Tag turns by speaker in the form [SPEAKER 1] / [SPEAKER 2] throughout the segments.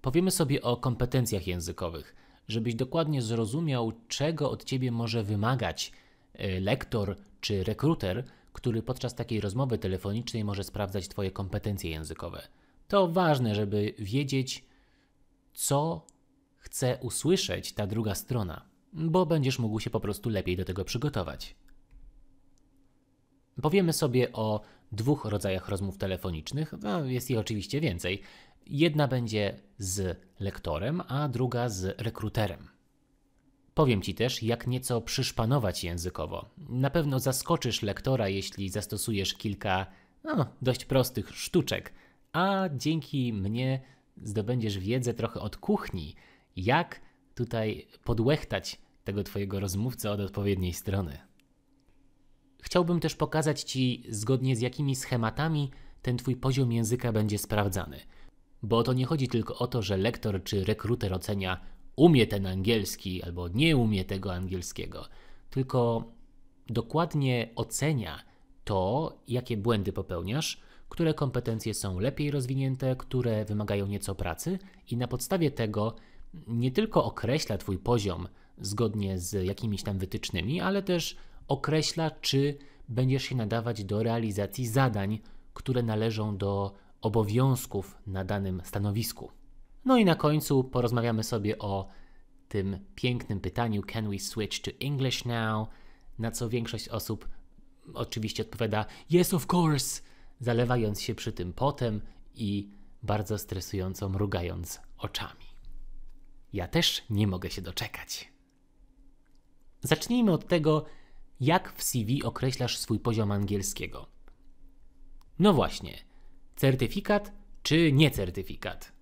[SPEAKER 1] Powiemy sobie o kompetencjach językowych, żebyś dokładnie zrozumiał, czego od ciebie może wymagać e, lektor czy rekruter, który podczas takiej rozmowy telefonicznej może sprawdzać Twoje kompetencje językowe. To ważne, żeby wiedzieć, co chce usłyszeć ta druga strona, bo będziesz mógł się po prostu lepiej do tego przygotować. Powiemy sobie o dwóch rodzajach rozmów telefonicznych, no, jest ich oczywiście więcej. Jedna będzie z lektorem, a druga z rekruterem. Powiem Ci też, jak nieco przyszpanować językowo. Na pewno zaskoczysz lektora, jeśli zastosujesz kilka no, dość prostych sztuczek, a dzięki mnie zdobędziesz wiedzę trochę od kuchni, jak tutaj podłechtać tego Twojego rozmówcę od odpowiedniej strony. Chciałbym też pokazać Ci, zgodnie z jakimi schematami ten Twój poziom języka będzie sprawdzany. Bo to nie chodzi tylko o to, że lektor czy rekruter ocenia umie ten angielski albo nie umie tego angielskiego, tylko dokładnie ocenia to, jakie błędy popełniasz, które kompetencje są lepiej rozwinięte, które wymagają nieco pracy, i na podstawie tego nie tylko określa Twój poziom zgodnie z jakimiś tam wytycznymi, ale też określa, czy będziesz się nadawać do realizacji zadań, które należą do obowiązków na danym stanowisku. No i na końcu porozmawiamy sobie o tym pięknym pytaniu: Can we switch to English now? Na co większość osób oczywiście odpowiada: Yes, of course, zalewając się przy tym potem i bardzo stresująco mrugając oczami. Ja też nie mogę się doczekać. Zacznijmy od tego, jak w CV określasz swój poziom angielskiego. No właśnie, certyfikat czy nie certyfikat?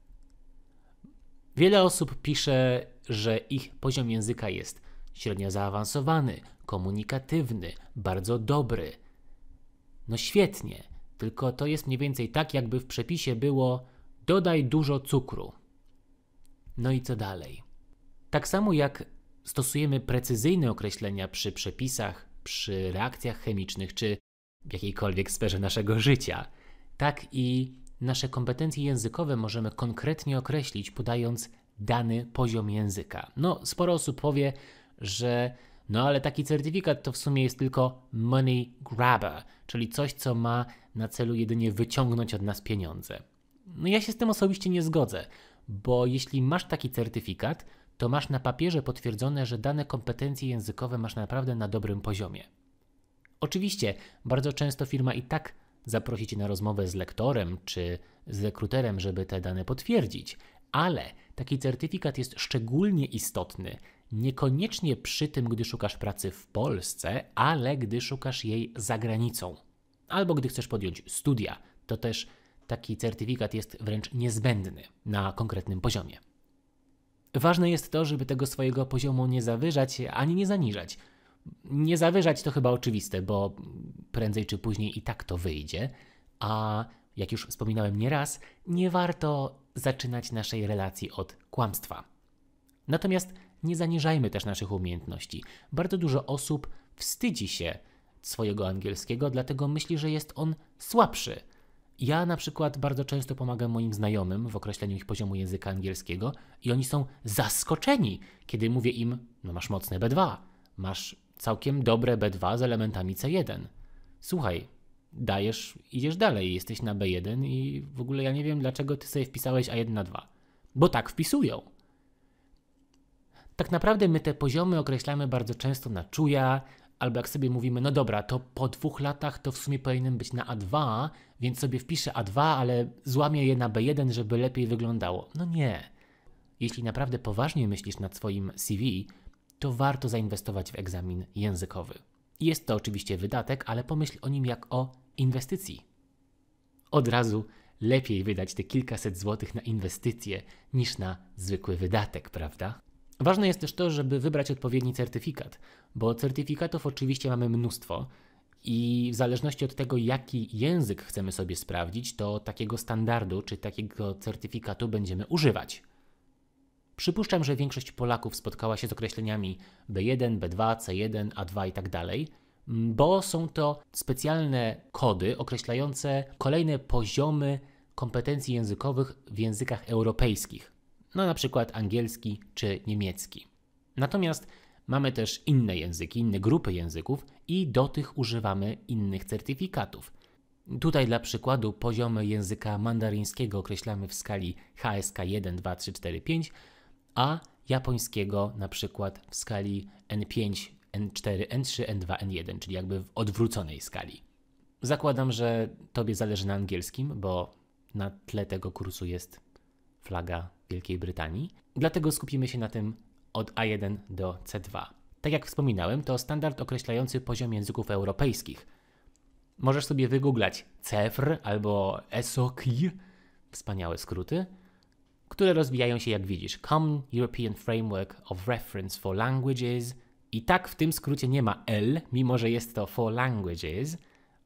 [SPEAKER 1] Wiele osób pisze, że ich poziom języka jest średnio zaawansowany, komunikatywny, bardzo dobry. No świetnie, tylko to jest mniej więcej tak, jakby w przepisie było dodaj dużo cukru. No i co dalej? Tak samo jak stosujemy precyzyjne określenia przy przepisach przy reakcjach chemicznych czy w jakiejkolwiek sferze naszego życia, tak i nasze kompetencje językowe możemy konkretnie określić, podając dany poziom języka. No, sporo osób powie, że no ale taki certyfikat to w sumie jest tylko money grabber, czyli coś, co ma na celu jedynie wyciągnąć od nas pieniądze. No ja się z tym osobiście nie zgodzę, bo jeśli masz taki certyfikat, to masz na papierze potwierdzone, że dane kompetencje językowe masz naprawdę na dobrym poziomie. Oczywiście, bardzo często firma i tak zaprosi cię na rozmowę z lektorem czy z rekruterem, żeby te dane potwierdzić, ale taki certyfikat jest szczególnie istotny, niekoniecznie przy tym, gdy szukasz pracy w Polsce, ale gdy szukasz jej za granicą. Albo gdy chcesz podjąć studia, to też taki certyfikat jest wręcz niezbędny na konkretnym poziomie. Ważne jest to, żeby tego swojego poziomu nie zawyżać ani nie zaniżać. Nie zawyżać to chyba oczywiste, bo prędzej czy później i tak to wyjdzie, a jak już wspominałem nieraz, nie warto zaczynać naszej relacji od kłamstwa. Natomiast nie zaniżajmy też naszych umiejętności. Bardzo dużo osób wstydzi się swojego angielskiego, dlatego myśli, że jest on słabszy ja na przykład bardzo często pomagam moim znajomym w określeniu ich poziomu języka angielskiego i oni są zaskoczeni, kiedy mówię im: No masz mocne B2, masz całkiem dobre B2 z elementami C1. Słuchaj, dajesz, idziesz dalej, jesteś na B1 i w ogóle ja nie wiem, dlaczego ty sobie wpisałeś A1 na 2. Bo tak wpisują. Tak naprawdę my te poziomy określamy bardzo często na czuja, Albo jak sobie mówimy, no dobra, to po dwóch latach to w sumie powinienem być na A2, więc sobie wpiszę A2, ale złamię je na B1, żeby lepiej wyglądało. No nie. Jeśli naprawdę poważnie myślisz nad swoim CV, to warto zainwestować w egzamin językowy. Jest to oczywiście wydatek, ale pomyśl o nim jak o inwestycji. Od razu lepiej wydać te kilkaset złotych na inwestycje niż na zwykły wydatek, prawda? Ważne jest też to, żeby wybrać odpowiedni certyfikat bo certyfikatów oczywiście mamy mnóstwo. I w zależności od tego, jaki język chcemy sobie sprawdzić, to takiego standardu czy takiego certyfikatu będziemy używać. Przypuszczam, że większość Polaków spotkała się z określeniami B1, B2, C1, A2 itd., bo są to specjalne kody określające kolejne poziomy kompetencji językowych w językach europejskich, no na przykład angielski czy niemiecki. Natomiast Mamy też inne języki, inne grupy języków i do tych używamy innych certyfikatów. Tutaj dla przykładu poziomy języka mandaryńskiego określamy w skali HSK 1, 2, 3, 4, 5, a japońskiego na przykład w skali N5, N4, N3, N2, N1, czyli jakby w odwróconej skali. Zakładam, że Tobie zależy na angielskim, bo na tle tego kursu jest flaga Wielkiej Brytanii. Dlatego skupimy się na tym od A1 do C2. Tak jak wspominałem, to standard określający poziom języków europejskich. Możesz sobie wygooglać CEFR albo ESOCI, wspaniałe skróty, które rozwijają się jak widzisz. Common European Framework of Reference for Languages. I tak w tym skrócie nie ma L, mimo że jest to for languages,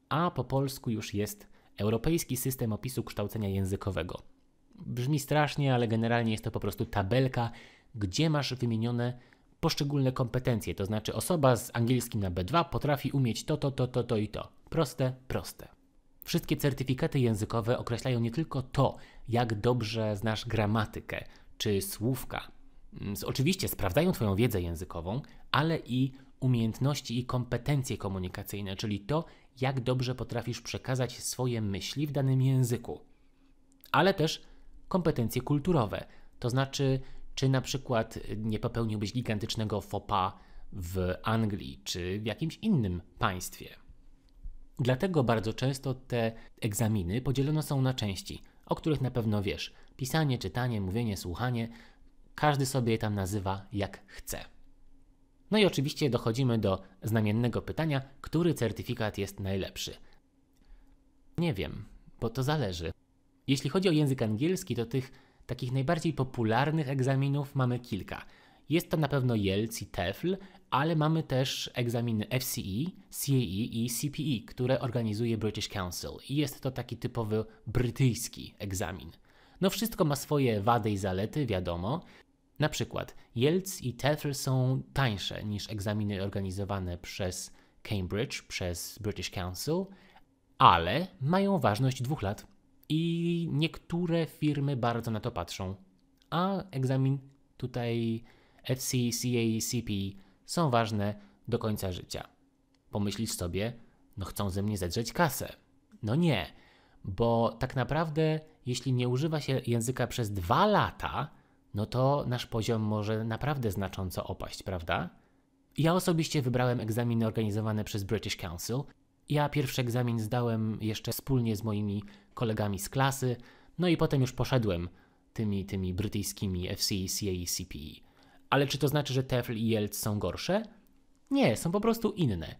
[SPEAKER 1] a po polsku już jest Europejski System Opisu Kształcenia Językowego. Brzmi strasznie, ale generalnie jest to po prostu tabelka gdzie masz wymienione poszczególne kompetencje. To znaczy, osoba z angielskim na B2 potrafi umieć to, to, to, to, to i to. Proste, proste. Wszystkie certyfikaty językowe określają nie tylko to, jak dobrze znasz gramatykę czy słówka. Mm, oczywiście sprawdzają Twoją wiedzę językową, ale i umiejętności i kompetencje komunikacyjne, czyli to, jak dobrze potrafisz przekazać swoje myśli w danym języku. Ale też kompetencje kulturowe, to znaczy czy na przykład y, nie popełniłbyś gigantycznego faux pas w Anglii czy w jakimś innym państwie? Dlatego bardzo często te egzaminy podzielone są na części, o których na pewno wiesz. Pisanie, czytanie, mówienie, słuchanie. Każdy sobie je tam nazywa jak chce. No i oczywiście dochodzimy do znamiennego pytania, który certyfikat jest najlepszy. Nie wiem, bo to zależy. Jeśli chodzi o język angielski, to tych Takich najbardziej popularnych egzaminów mamy kilka. Jest to na pewno IELTS i TEFL, ale mamy też egzaminy FCE, CAE i CPE, które organizuje British Council i jest to taki typowy brytyjski egzamin. No wszystko ma swoje wady i zalety, wiadomo. Na przykład IELTS i TEFL są tańsze niż egzaminy organizowane przez Cambridge, przez British Council, ale mają ważność dwóch lat i niektóre firmy bardzo na to patrzą. A egzamin tutaj FC, CA i CP są ważne do końca życia. Pomyślisz sobie, no chcą ze mnie zedrzeć kasę. No nie, bo tak naprawdę, jeśli nie używa się języka przez dwa lata, no to nasz poziom może naprawdę znacząco opaść, prawda? Ja osobiście wybrałem egzaminy organizowane przez British Council. Ja pierwszy egzamin zdałem jeszcze wspólnie z moimi kolegami z klasy, no i potem już poszedłem tymi, tymi brytyjskimi FC, CA i CPE. Ale czy to znaczy, że TEFL i IELTS są gorsze? Nie, są po prostu inne.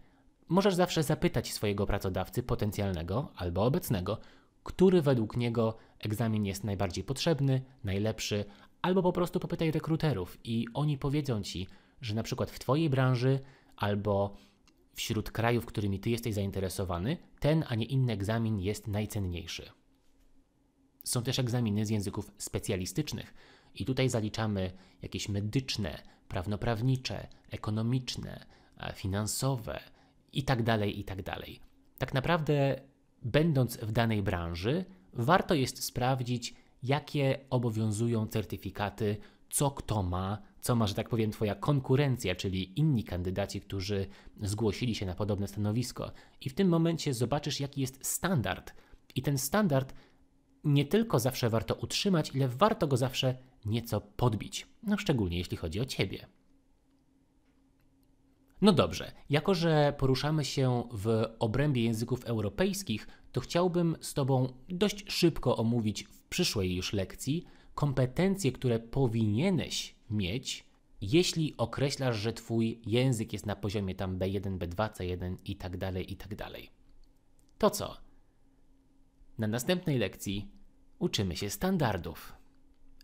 [SPEAKER 1] Możesz zawsze zapytać swojego pracodawcy potencjalnego albo obecnego, który według niego egzamin jest najbardziej potrzebny, najlepszy, albo po prostu popytaj rekruterów i oni powiedzą ci, że na przykład w Twojej branży albo wśród krajów, którymi Ty jesteś zainteresowany, ten, a nie inny egzamin jest najcenniejszy. Są też egzaminy z języków specjalistycznych, i tutaj zaliczamy jakieś medyczne, prawnoprawnicze, ekonomiczne, e, finansowe itd. Tak itd. Tak, tak naprawdę, będąc w danej branży, warto jest sprawdzić, jakie obowiązują certyfikaty co kto ma, co ma, że tak powiem, Twoja konkurencja, czyli inni kandydaci, którzy zgłosili się na podobne stanowisko. I w tym momencie zobaczysz, jaki jest standard. I ten standard nie tylko zawsze warto utrzymać, ile warto go zawsze nieco podbić. No szczególnie jeśli chodzi o Ciebie. No dobrze, jako że poruszamy się w obrębie języków europejskich, to chciałbym z Tobą dość szybko omówić w przyszłej już lekcji kompetencje, które powinieneś mieć, jeśli określasz, że twój język jest na poziomie tam B1, B2, C1 i tak dalej, i tak dalej. To co? Na następnej lekcji uczymy się standardów.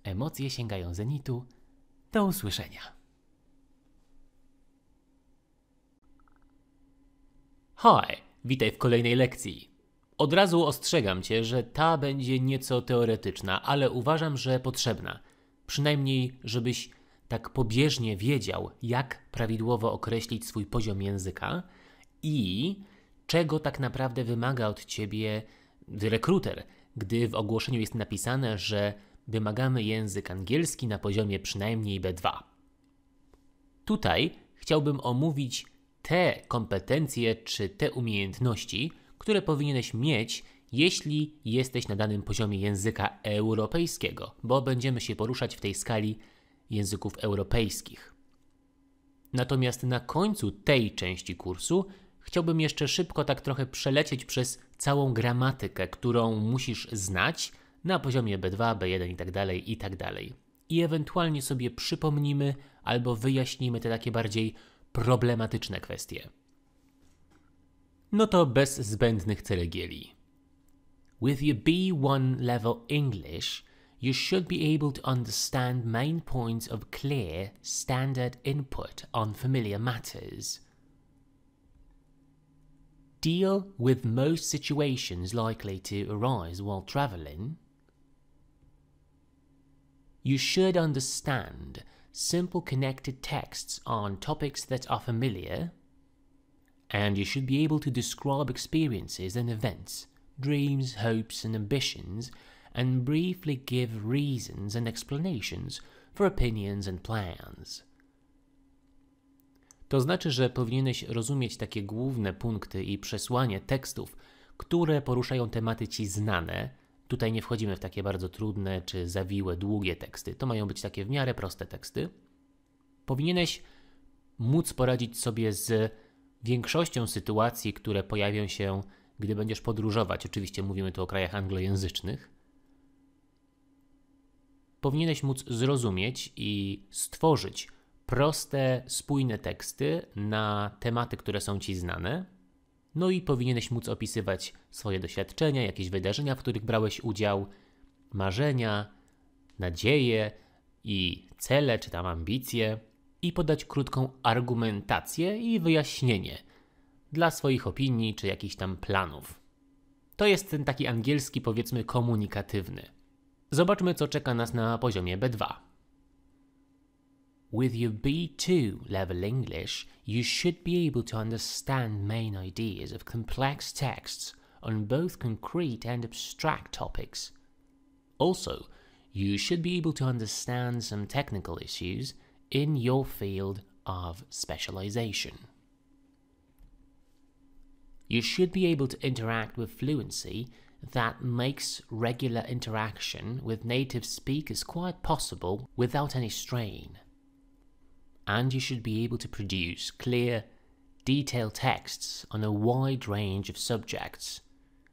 [SPEAKER 1] Emocje sięgają zenitu. Do usłyszenia. Hi, witaj w kolejnej lekcji. Od razu ostrzegam cię, że ta będzie nieco teoretyczna, ale uważam, że potrzebna. Przynajmniej, żebyś tak pobieżnie wiedział, jak prawidłowo określić swój poziom języka i czego tak naprawdę wymaga od ciebie rekruter, gdy w ogłoszeniu jest napisane, że wymagamy język angielski na poziomie przynajmniej B2. Tutaj chciałbym omówić te kompetencje czy te umiejętności, które powinieneś mieć, jeśli jesteś na danym poziomie języka europejskiego, bo będziemy się poruszać w tej skali języków europejskich. Natomiast na końcu tej części kursu chciałbym jeszcze szybko tak trochę przelecieć przez całą gramatykę, którą musisz znać na poziomie B2, B1 itd. itd. I ewentualnie sobie przypomnimy albo wyjaśnimy te takie bardziej problematyczne kwestie. No to bez zbędnych ceregieli. With your B1 level English, you should be able to understand main points of clear, standard input on familiar matters. Deal with most situations likely to arise while travelling. You should understand simple connected texts on topics that are familiar. and you should be able to describe experiences and events, dreams, hopes, and ambitions, and briefly give reasons and explanations for opinions and plans. To znaczy, że powinieneś rozumieć takie główne punkty i przesłanie tekstów, które poruszają tematy ci znane. Tutaj nie wchodzimy w takie bardzo trudne czy zawiłe, długie teksty. To mają być takie w miarę proste teksty. Powinieneś móc poradzić sobie z Większością sytuacji, które pojawią się, gdy będziesz podróżować, oczywiście mówimy tu o krajach anglojęzycznych, powinieneś móc zrozumieć i stworzyć proste, spójne teksty na tematy, które są ci znane. No i powinieneś móc opisywać swoje doświadczenia, jakieś wydarzenia, w których brałeś udział, marzenia, nadzieje i cele, czy tam ambicje i podać krótką argumentację i wyjaśnienie dla swoich opinii czy jakichś tam planów. To jest ten taki angielski, powiedzmy, komunikatywny. Zobaczmy, co czeka nas na poziomie B2. With your B2 level English, you should be able to understand main ideas of complex texts on both concrete and abstract topics. Also, you should be able to understand some technical issues in your field of specialization. You should be able to interact with fluency that makes regular interaction with native speakers quite possible without any strain. And you should be able to produce clear, detailed texts on a wide range of subjects.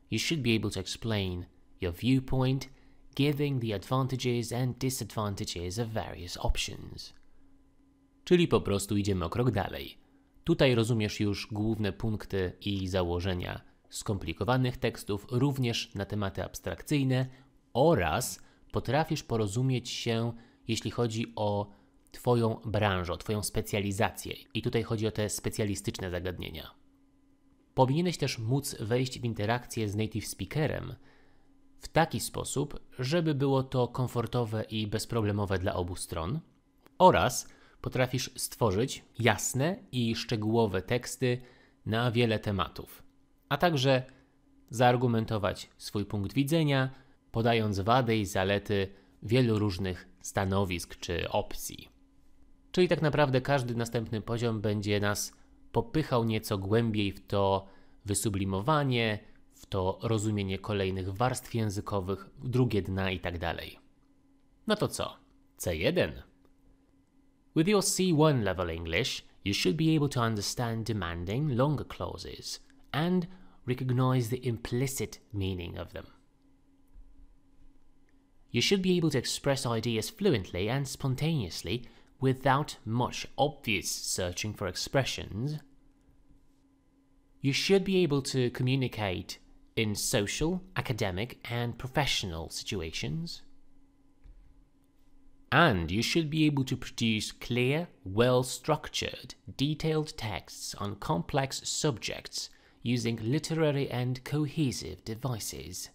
[SPEAKER 1] You should be able to explain your viewpoint, giving the advantages and disadvantages of various options. Czyli po prostu idziemy o krok dalej. Tutaj rozumiesz już główne punkty i założenia skomplikowanych tekstów, również na tematy abstrakcyjne oraz potrafisz porozumieć się, jeśli chodzi o Twoją branżę, o Twoją specjalizację. I tutaj chodzi o te specjalistyczne zagadnienia. Powinieneś też móc wejść w interakcję z native speakerem w taki sposób, żeby było to komfortowe i bezproblemowe dla obu stron oraz potrafisz stworzyć jasne i szczegółowe teksty na wiele tematów, a także zaargumentować swój punkt widzenia, podając wady i zalety wielu różnych stanowisk czy opcji. Czyli tak naprawdę każdy następny poziom będzie nas popychał nieco głębiej w to wysublimowanie, w to rozumienie kolejnych warstw językowych, drugie dna tak dalej. No to co? C1. With your C1 level English, you should be able to understand demanding longer clauses and recognize the implicit meaning of them. You should be able to express ideas fluently and spontaneously without much obvious searching for expressions. You should be able to communicate in social, academic, and professional situations. And you should be able to produce clear, well-structured, detailed texts on complex subjects using literary and cohesive devices.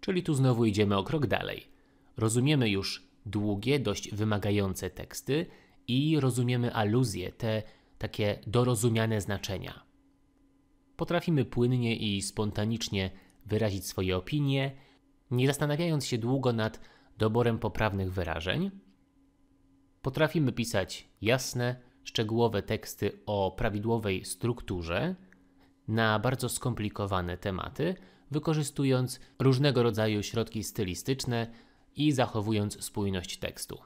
[SPEAKER 1] Czyli tu znowu idziemy o krok dalej. Rozumiemy już długie, dość wymagające teksty i rozumiemy aluzje, te takie dorozumiane znaczenia. Potrafimy płynnie i spontanicznie wyrazić swoje opinie, nie zastanawiając się długo nad doborem poprawnych wyrażeń. Potrafimy pisać jasne, szczegółowe teksty o prawidłowej strukturze na bardzo skomplikowane tematy, wykorzystując różnego rodzaju środki stylistyczne i zachowując spójność tekstu.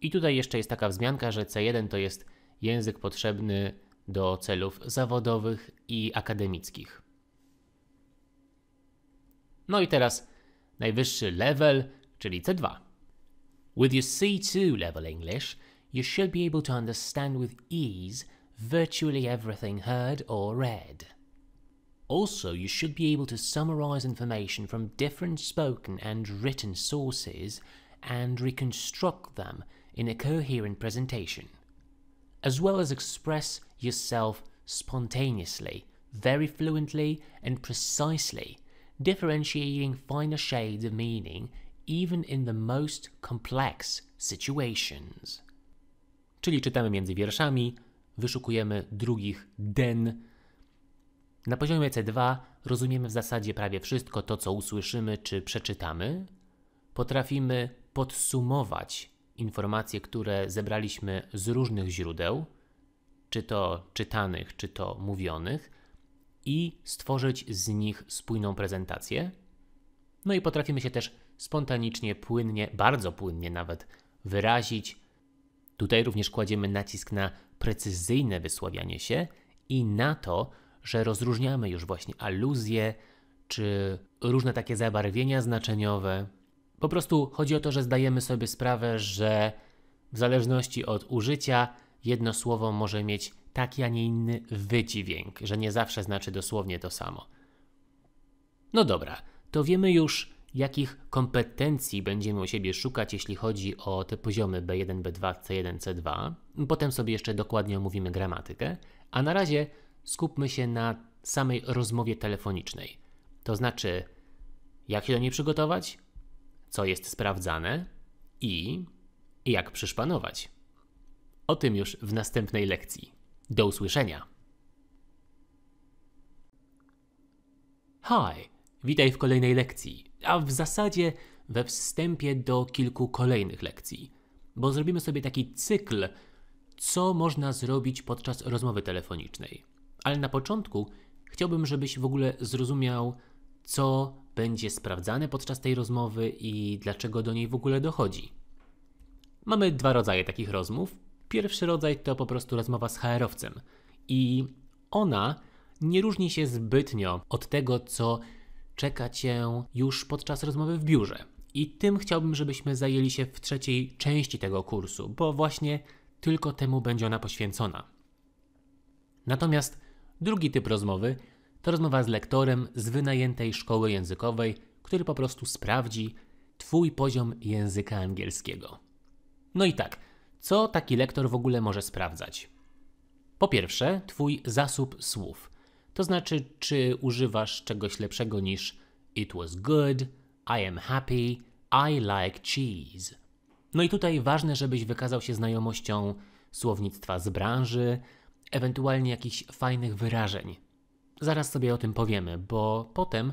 [SPEAKER 1] I tutaj jeszcze jest taka wzmianka, że C1 to jest język potrzebny do celów zawodowych i akademickich. No i teraz najwyższy level czyli C2. With your C2 level English, you should be able to understand with ease virtually everything heard or read. Also, you should be able to summarize information from different spoken and written sources and reconstruct them in a coherent presentation, as well as express yourself spontaneously, very fluently and precisely, differentiating finer shades of meaning even in the most complex situations. Czyli czytamy między wierszami, wyszukujemy drugich den. Na poziomie C2 rozumiemy w zasadzie prawie wszystko to, co usłyszymy czy przeczytamy. Potrafimy podsumować informacje, które zebraliśmy z różnych źródeł, czy to czytanych, czy to mówionych, i stworzyć z nich spójną prezentację. No i potrafimy się też spontanicznie, płynnie, bardzo płynnie nawet wyrazić. Tutaj również kładziemy nacisk na precyzyjne wysławianie się i na to, że rozróżniamy już właśnie aluzje czy różne takie zabarwienia znaczeniowe. Po prostu chodzi o to, że zdajemy sobie sprawę, że w zależności od użycia jedno słowo może mieć taki, a nie inny wydźwięk, że nie zawsze znaczy dosłownie to samo. No dobra, to wiemy już, jakich kompetencji będziemy u siebie szukać, jeśli chodzi o te poziomy B1, B2, C1, C2. Potem sobie jeszcze dokładnie omówimy gramatykę, a na razie skupmy się na samej rozmowie telefonicznej. To znaczy, jak się do niej przygotować, co jest sprawdzane i jak przyszpanować. O tym już w następnej lekcji. Do usłyszenia. Hi, witaj w kolejnej lekcji a w zasadzie we wstępie do kilku kolejnych lekcji, bo zrobimy sobie taki cykl, co można zrobić podczas rozmowy telefonicznej. Ale na początku chciałbym, żebyś w ogóle zrozumiał, co będzie sprawdzane podczas tej rozmowy i dlaczego do niej w ogóle dochodzi. Mamy dwa rodzaje takich rozmów. Pierwszy rodzaj to po prostu rozmowa z HR-owcem i ona nie różni się zbytnio od tego, co czeka Cię już podczas rozmowy w biurze. I tym chciałbym, żebyśmy zajęli się w trzeciej części tego kursu, bo właśnie tylko temu będzie ona poświęcona. Natomiast drugi typ rozmowy to rozmowa z lektorem z wynajętej szkoły językowej, który po prostu sprawdzi Twój poziom języka angielskiego. No i tak, co taki lektor w ogóle może sprawdzać? Po pierwsze, Twój zasób słów. To znaczy, czy używasz czegoś lepszego niż it was good, I am happy, I like cheese. No i tutaj ważne, żebyś wykazał się znajomością słownictwa z branży, ewentualnie jakichś fajnych wyrażeń. Zaraz sobie o tym powiemy, bo potem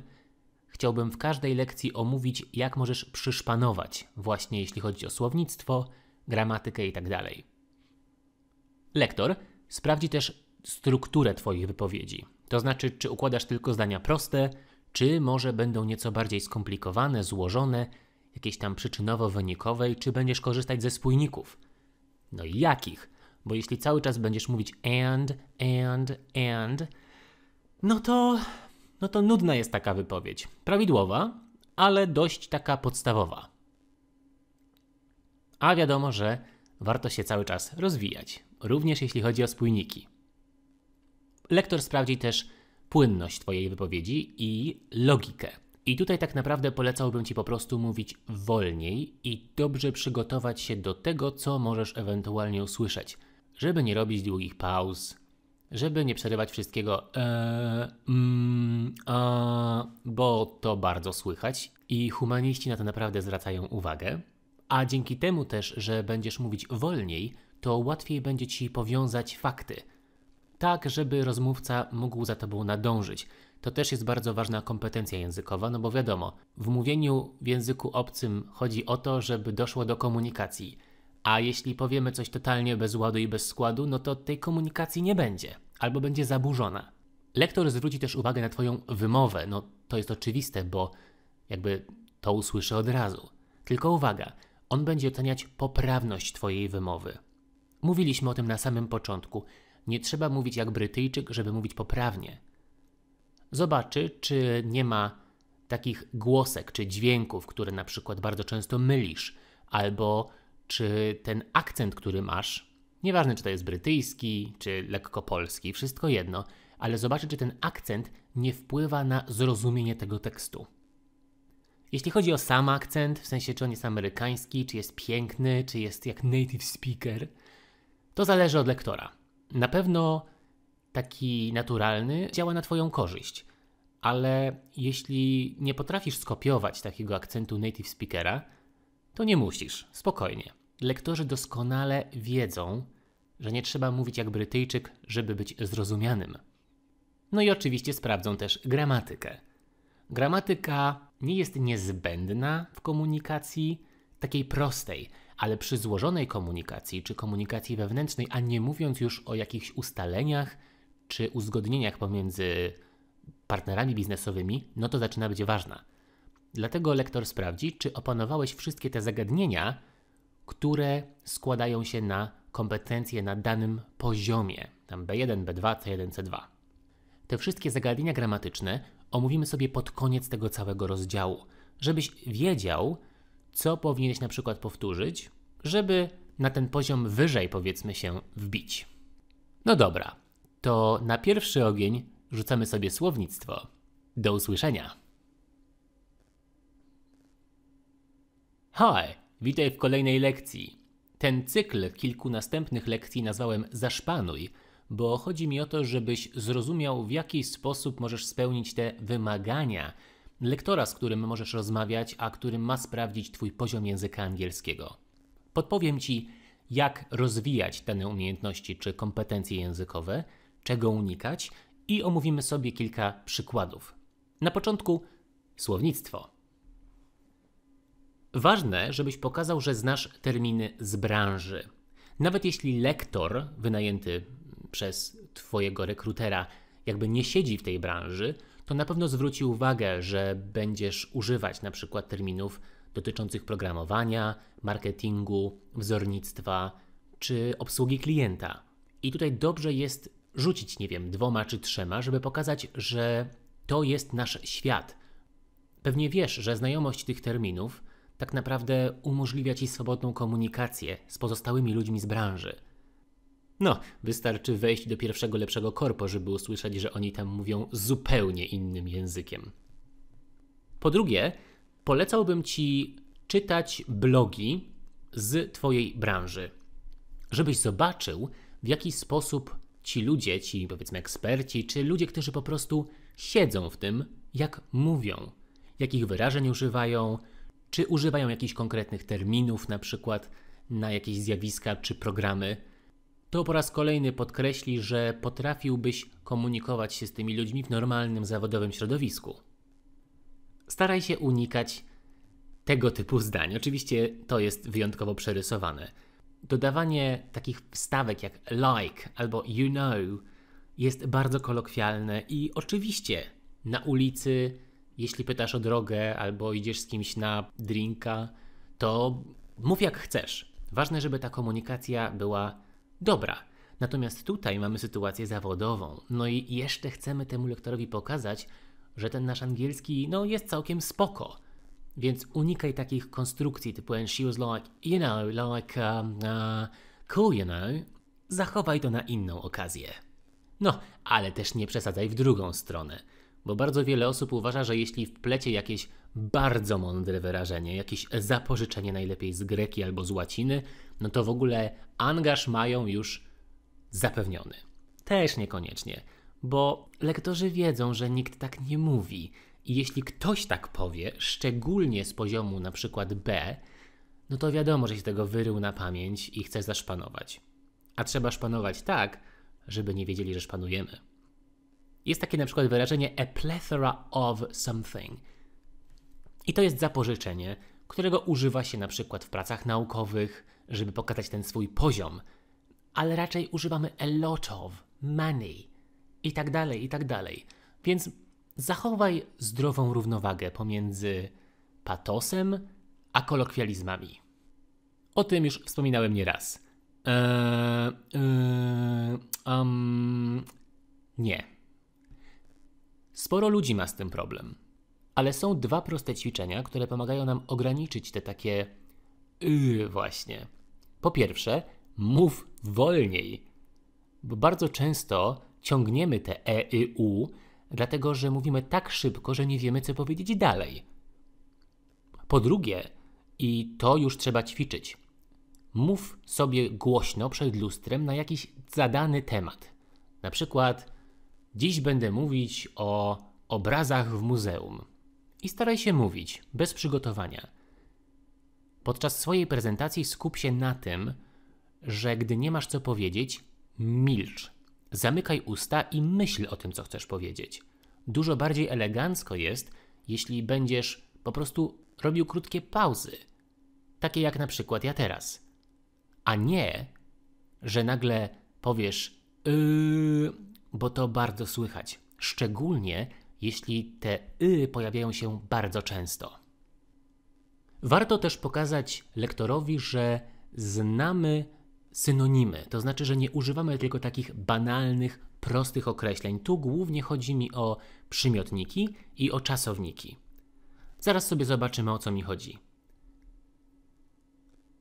[SPEAKER 1] chciałbym w każdej lekcji omówić, jak możesz przyszpanować, właśnie jeśli chodzi o słownictwo, gramatykę itd. Tak Lektor sprawdzi też strukturę Twoich wypowiedzi. To znaczy, czy układasz tylko zdania proste, czy może będą nieco bardziej skomplikowane, złożone, jakieś tam przyczynowo wynikowe czy będziesz korzystać ze spójników. No i jakich? Bo jeśli cały czas będziesz mówić and, and, and, no to, no to nudna jest taka wypowiedź. Prawidłowa, ale dość taka podstawowa. A wiadomo, że warto się cały czas rozwijać, również jeśli chodzi o spójniki lektor sprawdzi też płynność Twojej wypowiedzi i logikę. I tutaj tak naprawdę polecałbym Ci po prostu mówić wolniej i dobrze przygotować się do tego, co możesz ewentualnie usłyszeć, żeby nie robić długich pauz, żeby nie przerywać wszystkiego, e, mm, a, bo to bardzo słychać i humaniści na to naprawdę zwracają uwagę. A dzięki temu też, że będziesz mówić wolniej, to łatwiej będzie ci powiązać fakty tak, żeby rozmówca mógł za tobą nadążyć. To też jest bardzo ważna kompetencja językowa, no bo wiadomo, w mówieniu w języku obcym chodzi o to, żeby doszło do komunikacji. A jeśli powiemy coś totalnie bez ładu i bez składu, no to tej komunikacji nie będzie, albo będzie zaburzona. Lektor zwróci też uwagę na Twoją wymowę. No to jest oczywiste, bo jakby to usłyszy od razu. Tylko uwaga, on będzie oceniać poprawność Twojej wymowy. Mówiliśmy o tym na samym początku. Nie trzeba mówić jak Brytyjczyk, żeby mówić poprawnie. Zobaczy, czy nie ma takich głosek czy dźwięków, które na przykład bardzo często mylisz, albo czy ten akcent, który masz, nieważne czy to jest brytyjski, czy lekko polski, wszystko jedno, ale zobaczy, czy ten akcent nie wpływa na zrozumienie tego tekstu. Jeśli chodzi o sam akcent, w sensie czy on jest amerykański, czy jest piękny, czy jest jak native speaker, to zależy od lektora. Na pewno taki naturalny działa na Twoją korzyść, ale jeśli nie potrafisz skopiować takiego akcentu native speakera, to nie musisz, spokojnie. Lektorzy doskonale wiedzą, że nie trzeba mówić jak Brytyjczyk, żeby być zrozumianym. No i oczywiście sprawdzą też gramatykę. Gramatyka nie jest niezbędna w komunikacji takiej prostej, ale przy złożonej komunikacji czy komunikacji wewnętrznej, a nie mówiąc już o jakichś ustaleniach czy uzgodnieniach pomiędzy partnerami biznesowymi, no to zaczyna być ważna. Dlatego lektor sprawdzi, czy opanowałeś wszystkie te zagadnienia, które składają się na kompetencje na danym poziomie, tam B1, B2, C1, C2. Te wszystkie zagadnienia gramatyczne omówimy sobie pod koniec tego całego rozdziału, żebyś wiedział, co powinieneś na przykład powtórzyć, żeby na ten poziom wyżej, powiedzmy się, wbić. No dobra, to na pierwszy ogień rzucamy sobie słownictwo. Do usłyszenia. Hi, witaj w kolejnej lekcji. Ten cykl kilku następnych lekcji nazwałem Zaszpanuj, bo chodzi mi o to, żebyś zrozumiał, w jaki sposób możesz spełnić te wymagania, lektora, z którym możesz rozmawiać, a którym ma sprawdzić Twój poziom języka angielskiego. Podpowiem Ci, jak rozwijać dane umiejętności czy kompetencje językowe, czego unikać i omówimy sobie kilka przykładów. Na początku słownictwo. Ważne, żebyś pokazał, że znasz terminy z branży. Nawet jeśli lektor wynajęty przez Twojego rekrutera jakby nie siedzi w tej branży, to na pewno zwróci uwagę, że będziesz używać na przykład terminów dotyczących programowania, marketingu, wzornictwa czy obsługi klienta. I tutaj dobrze jest rzucić, nie wiem, dwoma czy trzema, żeby pokazać, że to jest nasz świat. Pewnie wiesz, że znajomość tych terminów tak naprawdę umożliwia ci swobodną komunikację z pozostałymi ludźmi z branży. No, wystarczy wejść do pierwszego lepszego korpo, żeby usłyszeć, że oni tam mówią zupełnie innym językiem. Po drugie, polecałbym ci czytać blogi z twojej branży, żebyś zobaczył, w jaki sposób ci ludzie, ci powiedzmy eksperci, czy ludzie, którzy po prostu siedzą w tym, jak mówią, jakich wyrażeń używają, czy używają jakichś konkretnych terminów, na przykład na jakieś zjawiska czy programy to po raz kolejny podkreśli, że potrafiłbyś komunikować się z tymi ludźmi w normalnym zawodowym środowisku. Staraj się unikać tego typu zdań. Oczywiście to jest wyjątkowo przerysowane. Dodawanie takich wstawek jak like albo you know jest bardzo kolokwialne i oczywiście na ulicy, jeśli pytasz o drogę albo idziesz z kimś na drinka, to mów jak chcesz. Ważne, żeby ta komunikacja była Dobra, natomiast tutaj mamy sytuację zawodową. No i jeszcze chcemy temu lektorowi pokazać, że ten nasz angielski no, jest całkiem spoko. Więc unikaj takich konstrukcji typu and she was like, you know, like, um, uh, cool, you know. Zachowaj to na inną okazję. No, ale też nie przesadzaj w drugą stronę, bo bardzo wiele osób uważa, że jeśli wplecie jakieś bardzo mądre wyrażenie, jakieś zapożyczenie najlepiej z greki albo z łaciny, no to w ogóle angaż mają już zapewniony. Też niekoniecznie, bo lektorzy wiedzą, że nikt tak nie mówi. I jeśli ktoś tak powie, szczególnie z poziomu na przykład B, no to wiadomo, że się tego wyrył na pamięć i chce zaszpanować. A trzeba szpanować tak, żeby nie wiedzieli, że szpanujemy. Jest takie na przykład wyrażenie a plethora of something – i to jest zapożyczenie, którego używa się na przykład w pracach naukowych, żeby pokazać ten swój poziom, ale raczej używamy a lot of, many i tak dalej, i tak dalej. Więc zachowaj zdrową równowagę pomiędzy patosem a kolokwializmami. O tym już wspominałem nieraz. Eee, eee, um, nie. Sporo ludzi ma z tym problem. Ale są dwa proste ćwiczenia, które pomagają nam ograniczyć te takie yy właśnie. Po pierwsze, mów wolniej, bo bardzo często ciągniemy te e, y, u, dlatego że mówimy tak szybko, że nie wiemy, co powiedzieć dalej. Po drugie, i to już trzeba ćwiczyć, mów sobie głośno przed lustrem na jakiś zadany temat. Na przykład, dziś będę mówić o obrazach w muzeum i staraj się mówić bez przygotowania. Podczas swojej prezentacji skup się na tym, że gdy nie masz co powiedzieć, milcz. Zamykaj usta i myśl o tym, co chcesz powiedzieć. Dużo bardziej elegancko jest, jeśli będziesz po prostu robił krótkie pauzy, takie jak na przykład ja teraz. A nie, że nagle powiesz yy, bo to bardzo słychać. Szczególnie jeśli te y pojawiają się bardzo często. Warto też pokazać lektorowi, że znamy synonimy, to znaczy, że nie używamy tylko takich banalnych, prostych określeń. Tu głównie chodzi mi o przymiotniki i o czasowniki. Zaraz sobie zobaczymy, o co mi chodzi.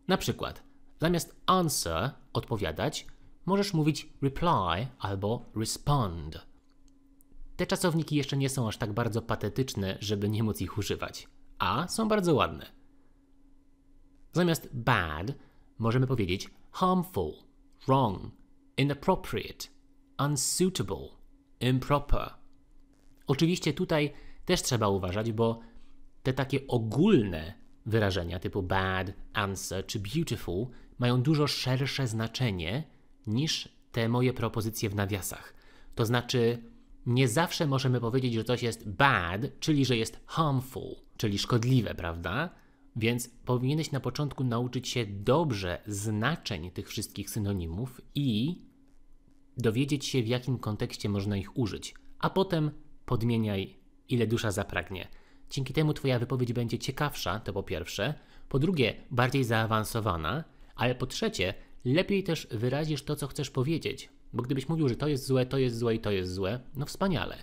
[SPEAKER 1] Na przykład, zamiast answer odpowiadać, możesz mówić reply albo respond. Te czasowniki jeszcze nie są aż tak bardzo patetyczne, żeby nie móc ich używać, a są bardzo ładne. Zamiast bad możemy powiedzieć harmful, wrong, inappropriate, unsuitable, improper. Oczywiście tutaj też trzeba uważać, bo te takie ogólne wyrażenia typu bad, answer czy beautiful mają dużo szersze znaczenie niż te moje propozycje w nawiasach. To znaczy, nie zawsze możemy powiedzieć, że coś jest bad, czyli że jest harmful, czyli szkodliwe, prawda? Więc powinieneś na początku nauczyć się dobrze znaczeń tych wszystkich synonimów i dowiedzieć się, w jakim kontekście można ich użyć, a potem podmieniaj, ile dusza zapragnie. Dzięki temu Twoja wypowiedź będzie ciekawsza, to po pierwsze, po drugie, bardziej zaawansowana, ale po trzecie, lepiej też wyrazisz to, co chcesz powiedzieć. Bo gdybyś mówił, że to jest złe, to jest złe i to jest złe, no wspaniale.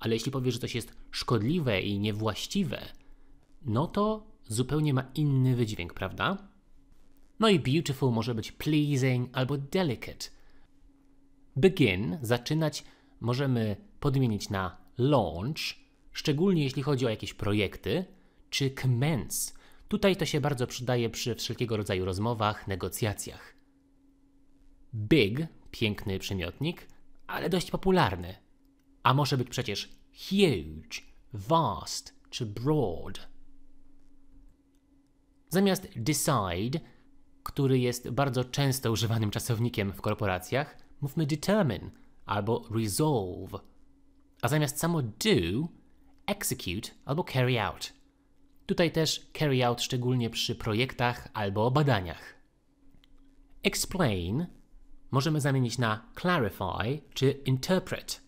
[SPEAKER 1] Ale jeśli powiesz, że coś jest szkodliwe i niewłaściwe, no to zupełnie ma inny wydźwięk, prawda? No i beautiful może być pleasing albo delicate. Begin, zaczynać, możemy podmienić na launch, szczególnie jeśli chodzi o jakieś projekty, czy commence. Tutaj to się bardzo przydaje przy wszelkiego rodzaju rozmowach, negocjacjach. Big Piękny przymiotnik, ale dość popularny. A może być przecież huge, vast czy broad. Zamiast decide, który jest bardzo często używanym czasownikiem w korporacjach, mówmy determine albo resolve. A zamiast samo do, execute albo carry out. Tutaj też carry out szczególnie przy projektach albo badaniach. Explain możemy zamienić na clarify czy interpret.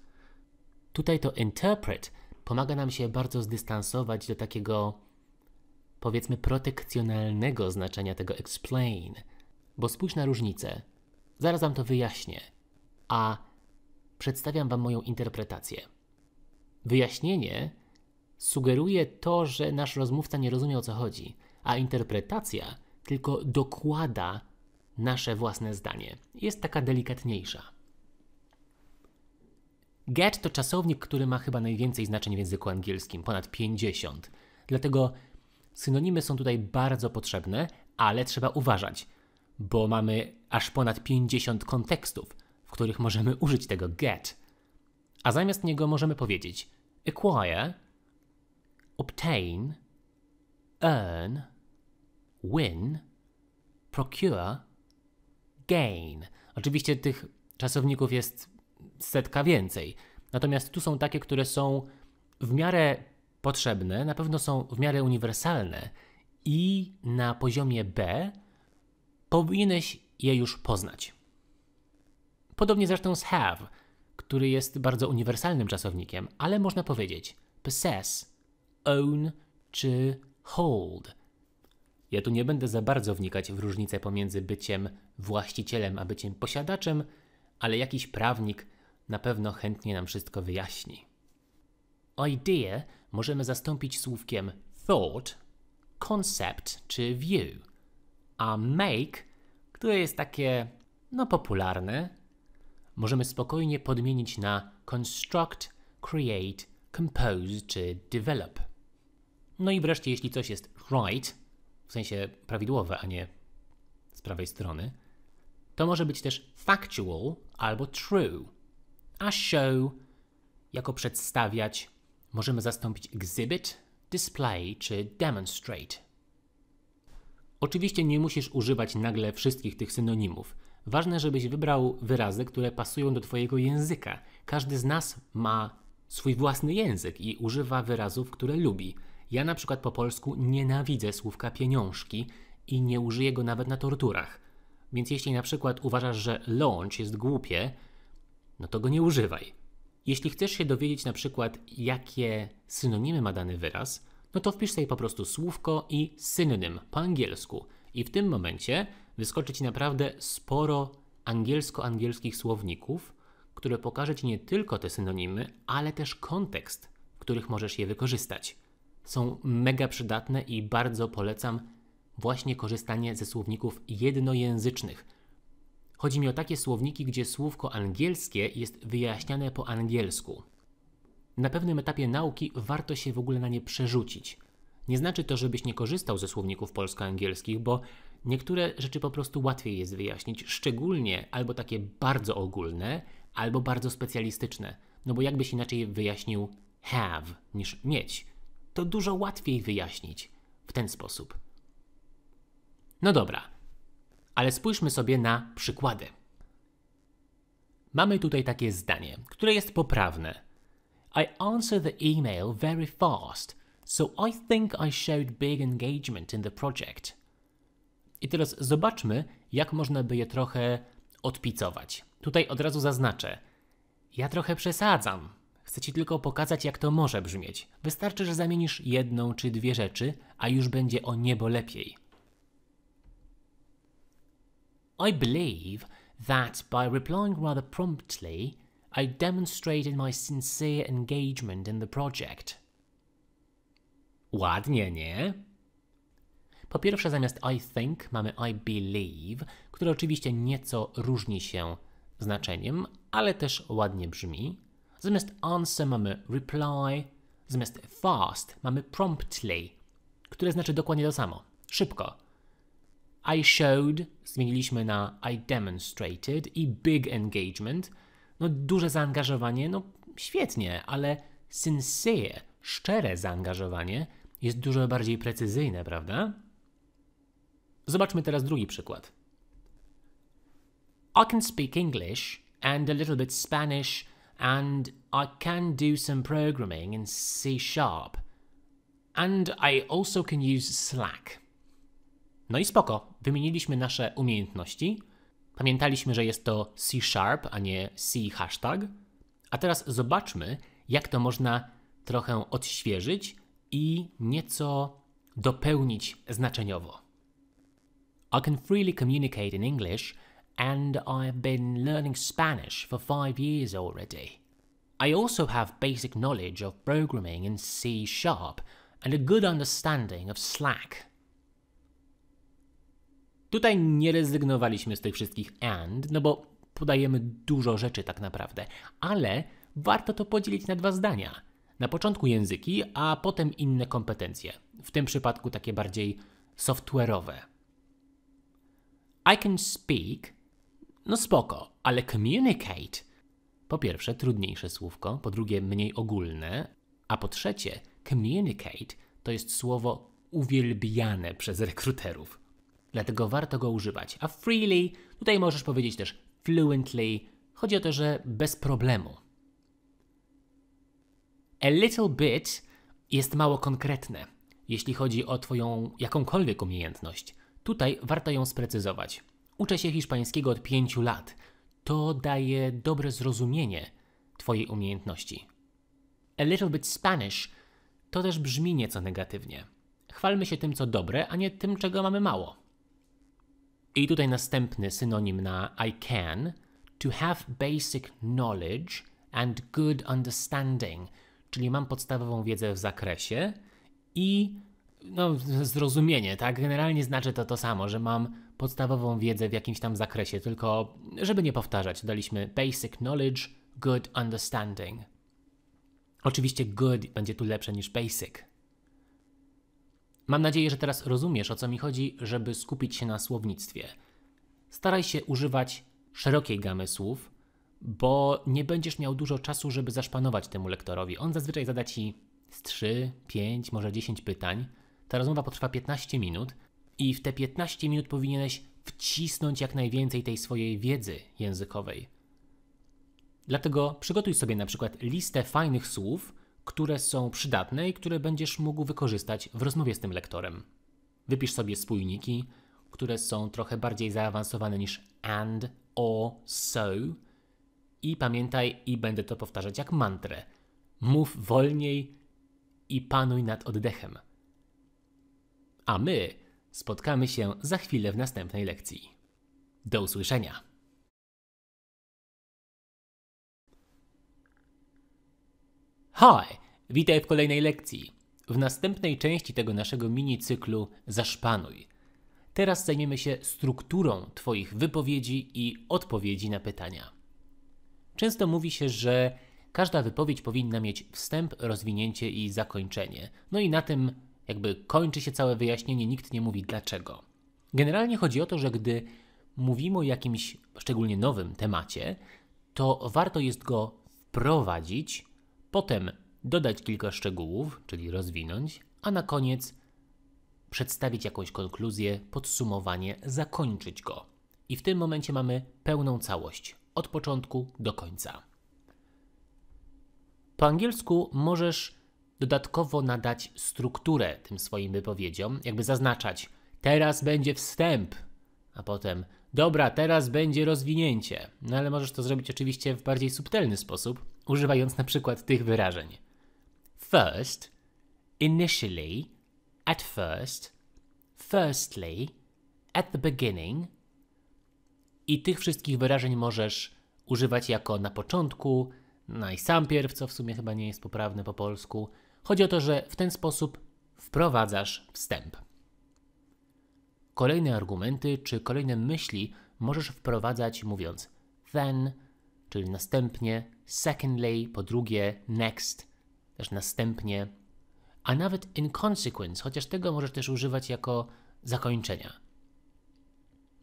[SPEAKER 1] Tutaj to interpret pomaga nam się bardzo zdystansować do takiego powiedzmy protekcjonalnego znaczenia tego explain. Bo spójrz na różnicę. Zaraz wam to wyjaśnię, a przedstawiam wam moją interpretację. Wyjaśnienie sugeruje to, że nasz rozmówca nie rozumie o co chodzi, a interpretacja tylko dokłada nasze własne zdanie. Jest taka delikatniejsza. Get to czasownik, który ma chyba najwięcej znaczeń w języku angielskim, ponad 50. Dlatego synonimy są tutaj bardzo potrzebne, ale trzeba uważać, bo mamy aż ponad 50 kontekstów, w których możemy użyć tego get. A zamiast niego możemy powiedzieć acquire, obtain, earn, win, procure, gain. Oczywiście tych czasowników jest setka więcej. Natomiast tu są takie, które są w miarę potrzebne, na pewno są w miarę uniwersalne i na poziomie B powinieneś je już poznać. Podobnie zresztą z have, który jest bardzo uniwersalnym czasownikiem, ale można powiedzieć possess, own czy hold. Ja tu nie będę za bardzo wnikać w różnicę pomiędzy byciem właścicielem a byciem posiadaczem, ale jakiś prawnik na pewno chętnie nam wszystko wyjaśni. Idea możemy zastąpić słówkiem thought, concept czy view, a make, które jest takie no popularne, możemy spokojnie podmienić na construct, create, compose czy develop. No i wreszcie, jeśli coś jest right, w sensie prawidłowe, a nie z prawej strony, to może być też factual albo true. A show jako przedstawiać możemy zastąpić exhibit, display czy demonstrate. Oczywiście nie musisz używać nagle wszystkich tych synonimów. Ważne, żebyś wybrał wyrazy, które pasują do Twojego języka. Każdy z nas ma swój własny język i używa wyrazów, które lubi. Ja na przykład po polsku nienawidzę słówka pieniążki i nie użyję go nawet na torturach. Więc jeśli na przykład uważasz, że launch jest głupie, no to go nie używaj. Jeśli chcesz się dowiedzieć na przykład, jakie synonimy ma dany wyraz, no to wpisz sobie po prostu słówko i synonim po angielsku. I w tym momencie wyskoczy Ci naprawdę sporo angielsko-angielskich słowników, które pokaże Ci nie tylko te synonimy, ale też kontekst, w których możesz je wykorzystać są mega przydatne i bardzo polecam właśnie korzystanie ze słowników jednojęzycznych. Chodzi mi o takie słowniki, gdzie słówko angielskie jest wyjaśniane po angielsku. Na pewnym etapie nauki warto się w ogóle na nie przerzucić. Nie znaczy to, żebyś nie korzystał ze słowników polsko-angielskich, bo niektóre rzeczy po prostu łatwiej jest wyjaśnić, szczególnie albo takie bardzo ogólne, albo bardzo specjalistyczne. No bo jakbyś inaczej wyjaśnił have niż mieć to dużo łatwiej wyjaśnić w ten sposób. No dobra, ale spójrzmy sobie na przykłady. Mamy tutaj takie zdanie, które jest poprawne. I answer the email very fast, so I think I showed big engagement in the project. I teraz zobaczmy, jak można by je trochę odpicować. Tutaj od razu zaznaczę. Ja trochę przesadzam. Chcę Ci tylko pokazać, jak to może brzmieć. Wystarczy, że zamienisz jedną czy dwie rzeczy, a już będzie o niebo lepiej. I believe that by replying rather promptly, I demonstrated my sincere engagement in the project. Ładnie, nie? Po pierwsze, zamiast I think mamy I believe, które oczywiście nieco różni się znaczeniem, ale też ładnie brzmi. Zamiast answer mamy reply, zamiast fast mamy promptly, które znaczy dokładnie to samo. Szybko. I showed zmieniliśmy na I demonstrated i big engagement. No duże zaangażowanie, no świetnie, ale sincere, szczere zaangażowanie jest dużo bardziej precyzyjne, prawda? Zobaczmy teraz drugi przykład. I can speak English and a little bit Spanish and I can do some programming in C Sharp. And I also can use Slack. No i spoko, wymieniliśmy nasze umiejętności. Pamiętaliśmy, że jest to C Sharp, a nie C hashtag. A teraz zobaczmy, jak to można trochę odświeżyć i nieco dopełnić znaczeniowo. I can freely communicate in English and I've been learning Spanish for five years already. I also have basic knowledge of programming in C Sharp and a good understanding of Slack. Tutaj nie rezygnowaliśmy z tych wszystkich and, no bo podajemy dużo rzeczy tak naprawdę, ale warto to podzielić na dwa zdania. Na początku języki, a potem inne kompetencje, w tym przypadku takie bardziej software'owe. I can speak no spoko, ale communicate. Po pierwsze, trudniejsze słówko, po drugie, mniej ogólne, a po trzecie, communicate to jest słowo uwielbiane przez rekruterów. Dlatego warto go używać. A freely, tutaj możesz powiedzieć też fluently, chodzi o to, że bez problemu. A little bit jest mało konkretne, jeśli chodzi o Twoją jakąkolwiek umiejętność. Tutaj warto ją sprecyzować. Uczę się hiszpańskiego od pięciu lat. To daje dobre zrozumienie Twojej umiejętności. A little bit Spanish to też brzmi nieco negatywnie. Chwalmy się tym, co dobre, a nie tym, czego mamy mało. I tutaj następny synonim na I can to have basic knowledge and good understanding, czyli mam podstawową wiedzę w zakresie i no, zrozumienie, tak? Generalnie znaczy to to samo, że mam podstawową wiedzę w jakimś tam zakresie, tylko żeby nie powtarzać, daliśmy basic knowledge, good understanding. Oczywiście good będzie tu lepsze niż basic. Mam nadzieję, że teraz rozumiesz, o co mi chodzi, żeby skupić się na słownictwie. Staraj się używać szerokiej gamy słów, bo nie będziesz miał dużo czasu, żeby zaszpanować temu lektorowi. On zazwyczaj zada ci z 3, 5, może 10 pytań. Ta rozmowa potrwa 15 minut, i w te 15 minut powinieneś wcisnąć jak najwięcej tej swojej wiedzy językowej. Dlatego przygotuj sobie na przykład listę fajnych słów, które są przydatne i które będziesz mógł wykorzystać w rozmowie z tym lektorem. Wypisz sobie spójniki, które są trochę bardziej zaawansowane niż and, or, so. I pamiętaj, i będę to powtarzać jak mantrę. Mów wolniej i panuj nad oddechem. A my Spotkamy się za chwilę w następnej lekcji. Do usłyszenia! Hi! Witaj w kolejnej lekcji. W następnej części tego naszego minicyklu Zaszpanuj. Teraz zajmiemy się strukturą Twoich wypowiedzi i odpowiedzi na pytania. Często mówi się, że każda wypowiedź powinna mieć wstęp, rozwinięcie i zakończenie. No i na tym jakby kończy się całe wyjaśnienie, nikt nie mówi dlaczego. Generalnie chodzi o to, że gdy mówimy o jakimś szczególnie nowym temacie, to warto jest go wprowadzić, potem dodać kilka szczegółów, czyli rozwinąć, a na koniec przedstawić jakąś konkluzję, podsumowanie, zakończyć go. I w tym momencie mamy pełną całość, od początku do końca. Po angielsku możesz dodatkowo nadać strukturę tym swoim wypowiedziom, jakby zaznaczać, teraz będzie wstęp, a potem dobra, teraz będzie rozwinięcie. No ale możesz to zrobić oczywiście w bardziej subtelny sposób, używając na przykład tych wyrażeń. First, initially, at first, firstly, at the beginning. I tych wszystkich wyrażeń możesz używać jako na początku, najsampierw, no co w sumie chyba nie jest poprawne po polsku, Chodzi o to, że w ten sposób wprowadzasz wstęp. Kolejne argumenty czy kolejne myśli możesz wprowadzać mówiąc then, czyli następnie, secondly, po drugie, next, też następnie, a nawet in consequence, chociaż tego możesz też używać jako zakończenia.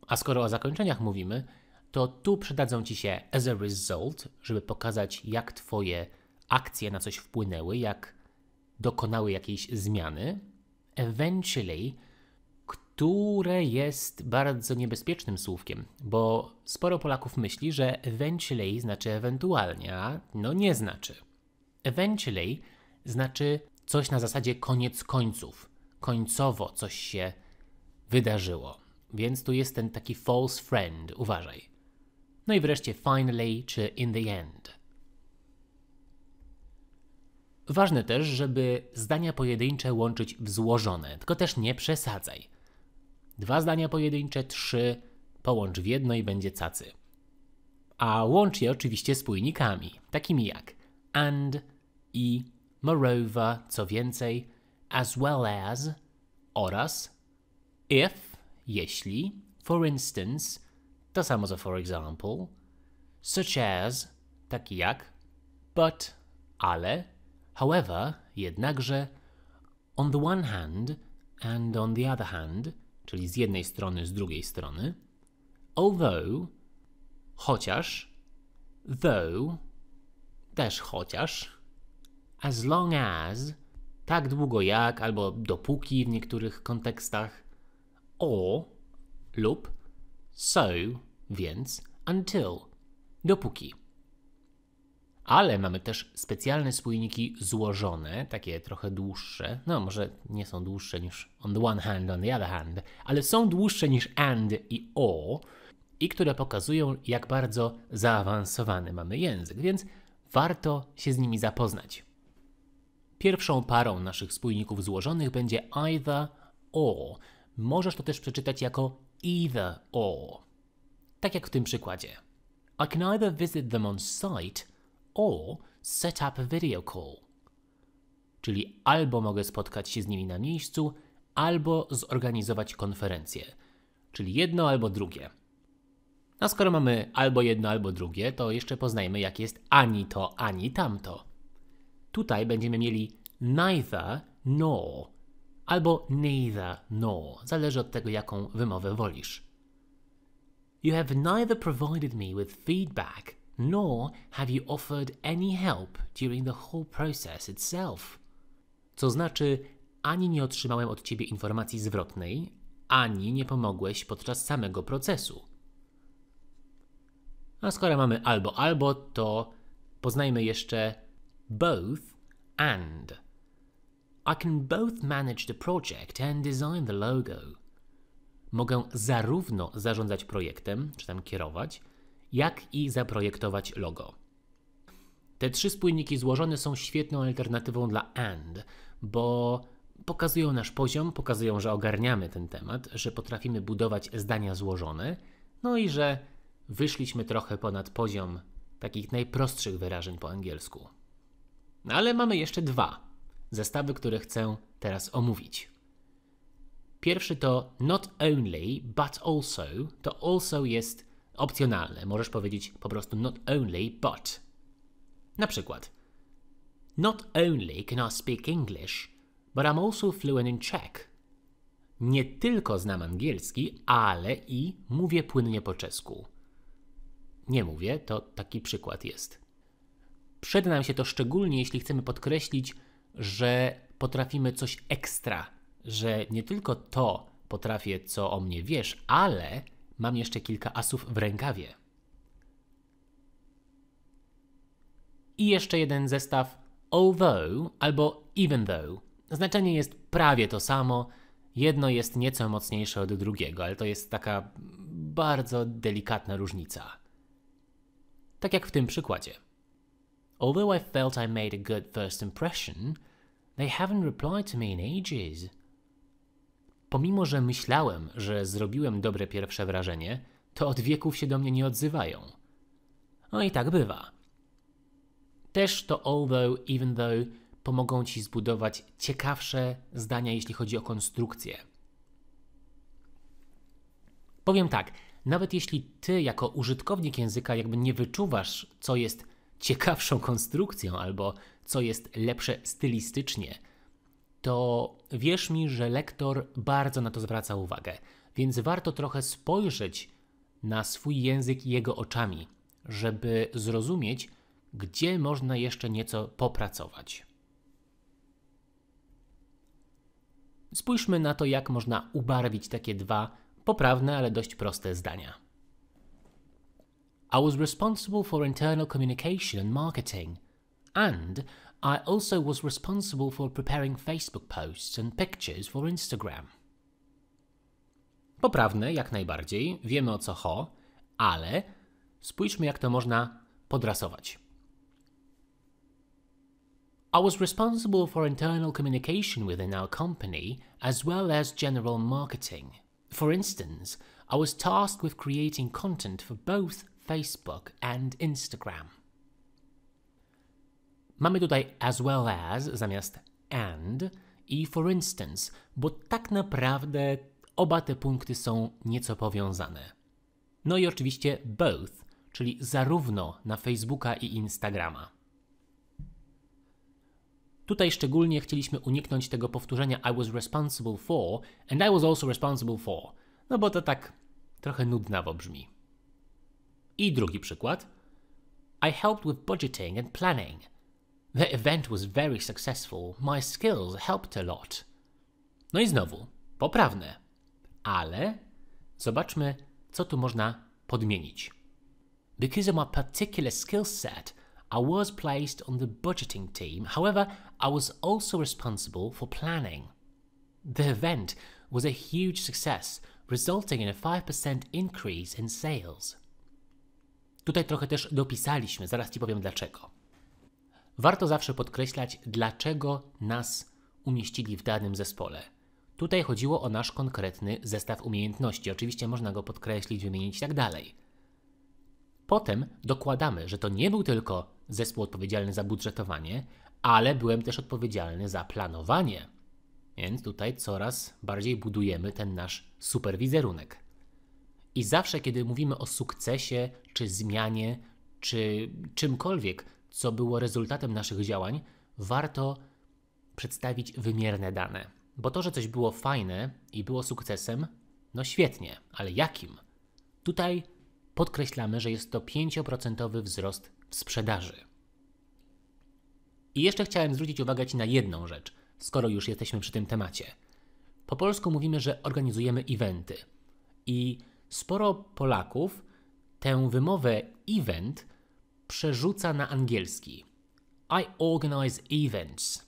[SPEAKER 1] A skoro o zakończeniach mówimy, to tu przydadzą ci się as a result, żeby pokazać, jak twoje akcje na coś wpłynęły, jak dokonały jakiejś zmiany, eventually, które jest bardzo niebezpiecznym słówkiem, bo sporo Polaków myśli, że eventually znaczy ewentualnie, a no nie znaczy. Eventually znaczy coś na zasadzie koniec końców, końcowo coś się wydarzyło. Więc tu jest ten taki false friend, uważaj. No i wreszcie finally czy in the end. Ważne też, żeby zdania pojedyncze łączyć w złożone, tylko też nie przesadzaj. Dwa zdania pojedyncze, trzy, połącz w jedno i będzie cacy. A łącz je oczywiście spójnikami, takimi jak and i moreover, co więcej, as well as oraz if, jeśli, for instance, to samo co for example, such as, taki jak, but, ale, However, jednakże, on the one hand and on the other hand, czyli z jednej strony, z drugiej strony, although, chociaż, though, też chociaż, as long as, tak długo jak, albo dopóki w niektórych kontekstach, or lub so, więc until, dopóki ale mamy też specjalne spójniki złożone, takie trochę dłuższe. No, może nie są dłuższe niż on the one hand, on the other hand, ale są dłuższe niż and i o, i które pokazują, jak bardzo zaawansowany mamy język, więc warto się z nimi zapoznać. Pierwszą parą naszych spójników złożonych będzie either or. Możesz to też przeczytać jako either or. Tak jak w tym przykładzie. I can either visit them on site or set up a video call. Czyli albo mogę spotkać się z nimi na miejscu, albo zorganizować konferencję. Czyli jedno albo drugie. A skoro mamy albo jedno, albo drugie, to jeszcze poznajmy, jak jest ani to, ani tamto. Tutaj będziemy mieli neither nor albo neither nor, zależy od tego, jaką wymowę wolisz. You have neither provided me with feedback nor have you offered any help during the whole process itself. Co znaczy, ani nie otrzymałem od ciebie informacji zwrotnej, ani nie pomogłeś podczas samego procesu. A skoro mamy albo albo, to poznajmy jeszcze both and. I can both manage the project and design the logo. Mogę zarówno zarządzać projektem, czy tam kierować, jak i zaprojektować logo. Te trzy spójniki złożone są świetną alternatywą dla AND, bo pokazują nasz poziom, pokazują, że ogarniamy ten temat, że potrafimy budować zdania złożone, no i że wyszliśmy trochę ponad poziom takich najprostszych wyrażeń po angielsku. No ale mamy jeszcze dwa zestawy, które chcę teraz omówić. Pierwszy to not only, but also. To also jest opcjonalne. Możesz powiedzieć po prostu not only but. Na przykład Not only can I speak English, but I'm also fluent in Czech. Nie tylko znam angielski, ale i mówię płynnie po czesku. Nie mówię, to taki przykład jest. Przed nam się to szczególnie, jeśli chcemy podkreślić, że potrafimy coś ekstra, że nie tylko to potrafię, co o mnie wiesz, ale Mam jeszcze kilka asów w rękawie. I jeszcze jeden zestaw although albo even though. Znaczenie jest prawie to samo, jedno jest nieco mocniejsze od drugiego, ale to jest taka bardzo delikatna różnica. Tak jak w tym przykładzie. Although I felt I made a good first impression, they haven't replied to me in ages. Pomimo, że myślałem, że zrobiłem dobre pierwsze wrażenie, to od wieków się do mnie nie odzywają. No i tak bywa. Też to although, even though pomogą ci zbudować ciekawsze zdania, jeśli chodzi o konstrukcję. Powiem tak, nawet jeśli ty jako użytkownik języka jakby nie wyczuwasz, co jest ciekawszą konstrukcją albo co jest lepsze stylistycznie, to wierz mi, że lektor bardzo na to zwraca uwagę, więc warto trochę spojrzeć na swój język jego oczami, żeby zrozumieć, gdzie można jeszcze nieco popracować. Spójrzmy na to, jak można ubarwić takie dwa poprawne, ale dość proste zdania. I was responsible for internal communication and marketing, and I also was responsible for preparing Facebook posts and pictures for Instagram. Poprawne, jak najbardziej, wiemy o co ho, ale spójrzmy, jak to można podrasować. I was responsible for internal communication within our company as well as general marketing. For instance, I was tasked with creating content for both Facebook and Instagram. Mamy tutaj as well as zamiast and i for instance, bo tak naprawdę oba te punkty są nieco powiązane. No i oczywiście both, czyli zarówno na Facebooka i Instagrama. Tutaj szczególnie chcieliśmy uniknąć tego powtórzenia I was responsible for and I was also responsible for, no bo to tak trochę nudnawo brzmi. I drugi przykład. I helped with budgeting and planning. The event was very successful. My skills helped a lot. No i znowu, poprawne. Ale zobaczmy, co tu można podmienić. Because of my particular skill set, I was placed on the budgeting team. However, I was also responsible for planning. The event was a huge success, resulting in a 5% increase in sales. Tutaj trochę też dopisaliśmy, zaraz Ci powiem dlaczego warto zawsze podkreślać, dlaczego nas umieścili w danym zespole. Tutaj chodziło o nasz konkretny zestaw umiejętności. Oczywiście można go podkreślić, wymienić i tak dalej. Potem dokładamy, że to nie był tylko zespół odpowiedzialny za budżetowanie, ale byłem też odpowiedzialny za planowanie. Więc tutaj coraz bardziej budujemy ten nasz superwizerunek. I zawsze, kiedy mówimy o sukcesie, czy zmianie, czy czymkolwiek, co było rezultatem naszych działań, warto przedstawić wymierne dane. Bo to, że coś było fajne i było sukcesem, no świetnie, ale jakim? Tutaj podkreślamy, że jest to 5% wzrost w sprzedaży. I jeszcze chciałem zwrócić uwagę Ci na jedną rzecz, skoro już jesteśmy przy tym temacie. Po polsku mówimy, że organizujemy eventy. I sporo Polaków tę wymowę event przerzuca na angielski. I organize events.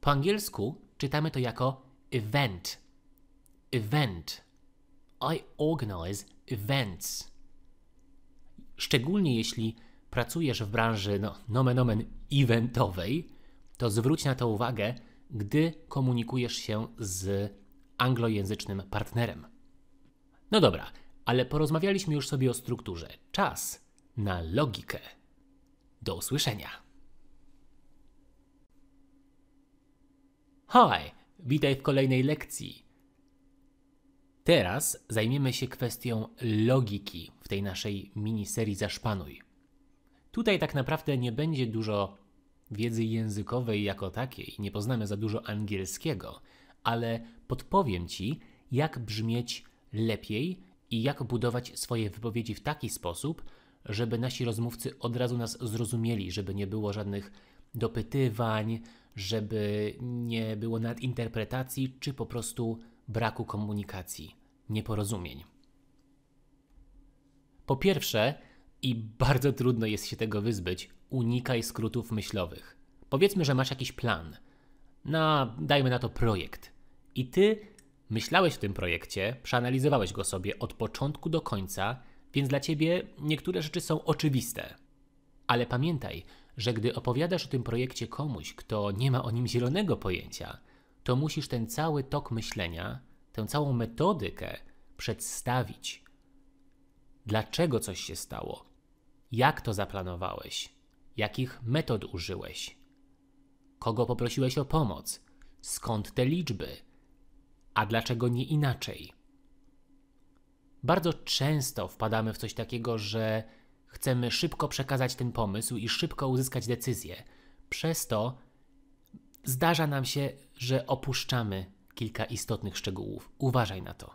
[SPEAKER 1] Po angielsku czytamy to jako event. Event. I organize events. Szczególnie jeśli pracujesz w branży no, nomen omen eventowej, to zwróć na to uwagę, gdy komunikujesz się z anglojęzycznym partnerem. No dobra, ale porozmawialiśmy już sobie o strukturze. Czas na logikę. Do usłyszenia. Hi, witaj w kolejnej lekcji. Teraz zajmiemy się kwestią logiki w tej naszej miniserii Zaszpanuj. Tutaj tak naprawdę nie będzie dużo wiedzy językowej jako takiej, nie poznamy za dużo angielskiego, ale podpowiem Ci, jak brzmieć lepiej i jak budować swoje wypowiedzi w taki sposób, żeby nasi rozmówcy od razu nas zrozumieli, żeby nie było żadnych dopytywań, żeby nie było nadinterpretacji czy po prostu braku komunikacji, nieporozumień. Po pierwsze, i bardzo trudno jest się tego wyzbyć, unikaj skrótów myślowych. Powiedzmy, że masz jakiś plan, na, dajmy na to projekt, i ty myślałeś w tym projekcie, przeanalizowałeś go sobie od początku do końca więc dla ciebie niektóre rzeczy są oczywiste. Ale pamiętaj, że gdy opowiadasz o tym projekcie komuś, kto nie ma o nim zielonego pojęcia, to musisz ten cały tok myślenia, tę całą metodykę przedstawić. Dlaczego coś się stało? Jak to zaplanowałeś? Jakich metod użyłeś? Kogo poprosiłeś o pomoc? Skąd te liczby? A dlaczego nie inaczej? Bardzo często wpadamy w coś takiego, że chcemy szybko przekazać ten pomysł i szybko uzyskać decyzję. Przez to zdarza nam się, że opuszczamy kilka istotnych szczegółów. Uważaj na to.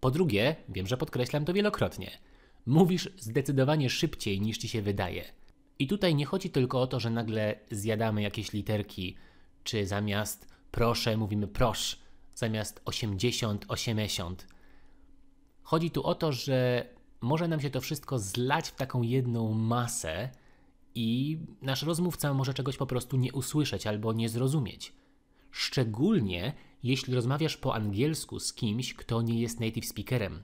[SPEAKER 1] Po drugie, wiem, że podkreślam to wielokrotnie. Mówisz zdecydowanie szybciej niż ci się wydaje. I tutaj nie chodzi tylko o to, że nagle zjadamy jakieś literki, czy zamiast proszę mówimy prosz zamiast 80, 80. Chodzi tu o to, że może nam się to wszystko zlać w taką jedną masę i nasz rozmówca może czegoś po prostu nie usłyszeć albo nie zrozumieć. Szczególnie jeśli rozmawiasz po angielsku z kimś, kto nie jest native speakerem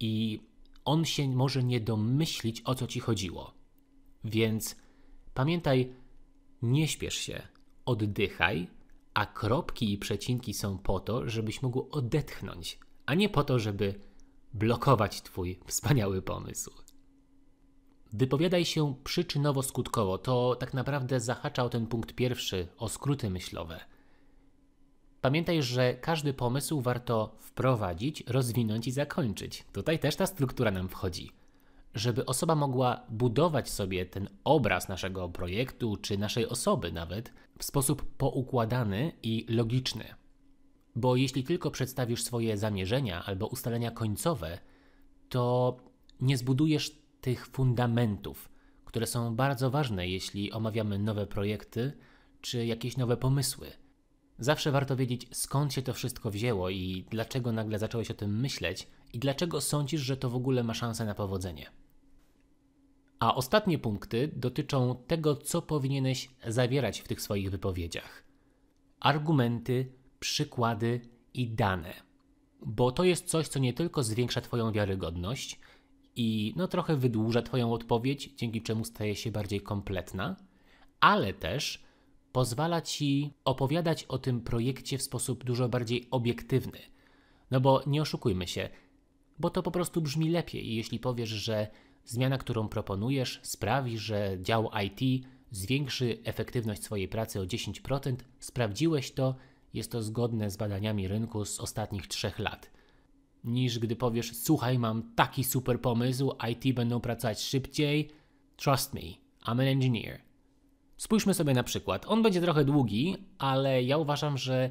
[SPEAKER 1] i on się może nie domyślić, o co ci chodziło. Więc pamiętaj, nie śpiesz się, oddychaj, a kropki i przecinki są po to, żebyś mógł odetchnąć, a nie po to, żeby blokować Twój wspaniały pomysł. Wypowiadaj się przyczynowo-skutkowo. To tak naprawdę zahacza o ten punkt pierwszy, o skróty myślowe. Pamiętaj, że każdy pomysł warto wprowadzić, rozwinąć i zakończyć. Tutaj też ta struktura nam wchodzi. Żeby osoba mogła budować sobie ten obraz naszego projektu czy naszej osoby nawet, w sposób poukładany i logiczny. Bo jeśli tylko przedstawisz swoje zamierzenia albo ustalenia końcowe, to nie zbudujesz tych fundamentów, które są bardzo ważne, jeśli omawiamy nowe projekty czy jakieś nowe pomysły. Zawsze warto wiedzieć, skąd się to wszystko wzięło i dlaczego nagle zacząłeś o tym myśleć i dlaczego sądzisz, że to w ogóle ma szansę na powodzenie. A ostatnie punkty dotyczą tego, co powinieneś zawierać w tych swoich wypowiedziach. Argumenty, przykłady i dane. Bo to jest coś, co nie tylko zwiększa Twoją wiarygodność i no trochę wydłuża Twoją odpowiedź, dzięki czemu staje się bardziej kompletna, ale też pozwala Ci opowiadać o tym projekcie w sposób dużo bardziej obiektywny. No bo nie oszukujmy się, bo to po prostu brzmi lepiej, jeśli powiesz, że Zmiana, którą proponujesz, sprawi, że dział IT zwiększy efektywność swojej pracy o 10%. Sprawdziłeś to, jest to zgodne z badaniami rynku z ostatnich 3 lat. Niż gdy powiesz: Słuchaj, mam taki super pomysł, IT będą pracować szybciej. Trust me, I'm an engineer. Spójrzmy sobie na przykład. On będzie trochę długi, ale ja uważam, że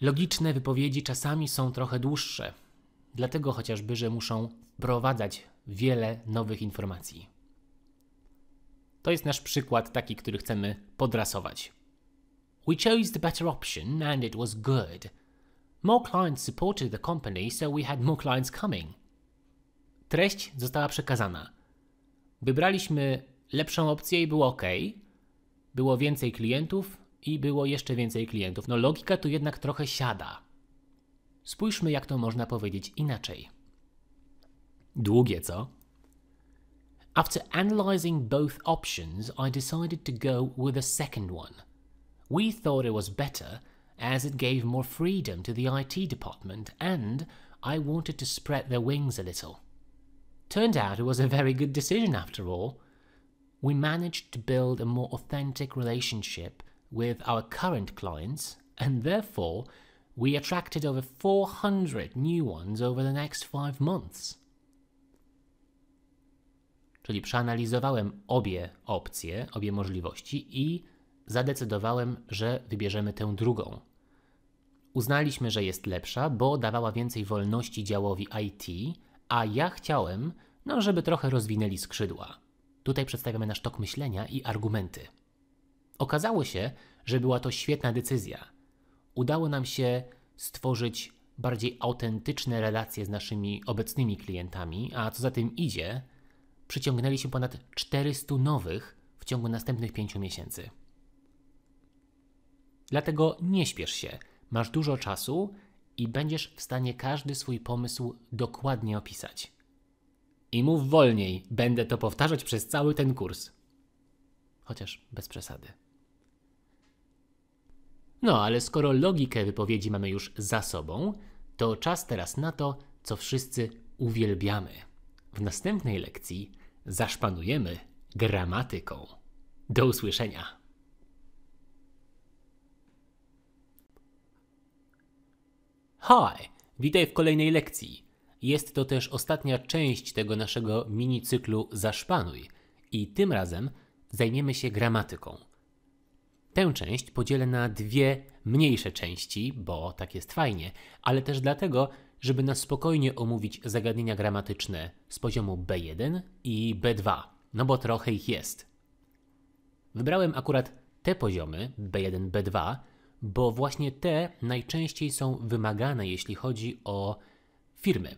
[SPEAKER 1] logiczne wypowiedzi czasami są trochę dłuższe. Dlatego chociażby, że muszą wprowadzać wiele nowych informacji. To jest nasz przykład taki, który chcemy podrasować. We chose the better option and it was good. More clients supported the company, so we had more clients coming. Treść została przekazana. Wybraliśmy lepszą opcję i było ok. Było więcej klientów i było jeszcze więcej klientów. No logika tu jednak trochę siada. Spójrzmy, jak to można powiedzieć inaczej. Długieta. After analysing both options, I decided to go with the second one. We thought it was better as it gave more freedom to the IT department and I wanted to spread their wings a little. Turned out it was a very good decision after all. We managed to build a more authentic relationship with our current clients and therefore we attracted over 400 new ones over the next five months. Czyli przeanalizowałem obie opcje, obie możliwości i zadecydowałem, że wybierzemy tę drugą. Uznaliśmy, że jest lepsza, bo dawała więcej wolności działowi IT, a ja chciałem, no, żeby trochę rozwinęli skrzydła. Tutaj przedstawiamy nasz tok myślenia i argumenty. Okazało się, że była to świetna decyzja. Udało nam się stworzyć bardziej autentyczne relacje z naszymi obecnymi klientami, a co za tym idzie, Przyciągnęli się ponad 400 nowych w ciągu następnych 5 miesięcy. Dlatego nie śpiesz się, masz dużo czasu i będziesz w stanie każdy swój pomysł dokładnie opisać. I mów wolniej, będę to powtarzać przez cały ten kurs. Chociaż bez przesady. No, ale skoro logikę wypowiedzi mamy już za sobą, to czas teraz na to, co wszyscy uwielbiamy. W następnej lekcji zaszpanujemy gramatyką. Do usłyszenia. Hi! Witaj w kolejnej lekcji. Jest to też ostatnia część tego naszego minicyklu Zaszpanuj i tym razem zajmiemy się gramatyką. Tę część podzielę na dwie mniejsze części, bo tak jest fajnie, ale też dlatego, żeby na spokojnie omówić zagadnienia gramatyczne z poziomu B1 i B2, no bo trochę ich jest. Wybrałem akurat te poziomy B1, B2, bo właśnie te najczęściej są wymagane, jeśli chodzi o firmy.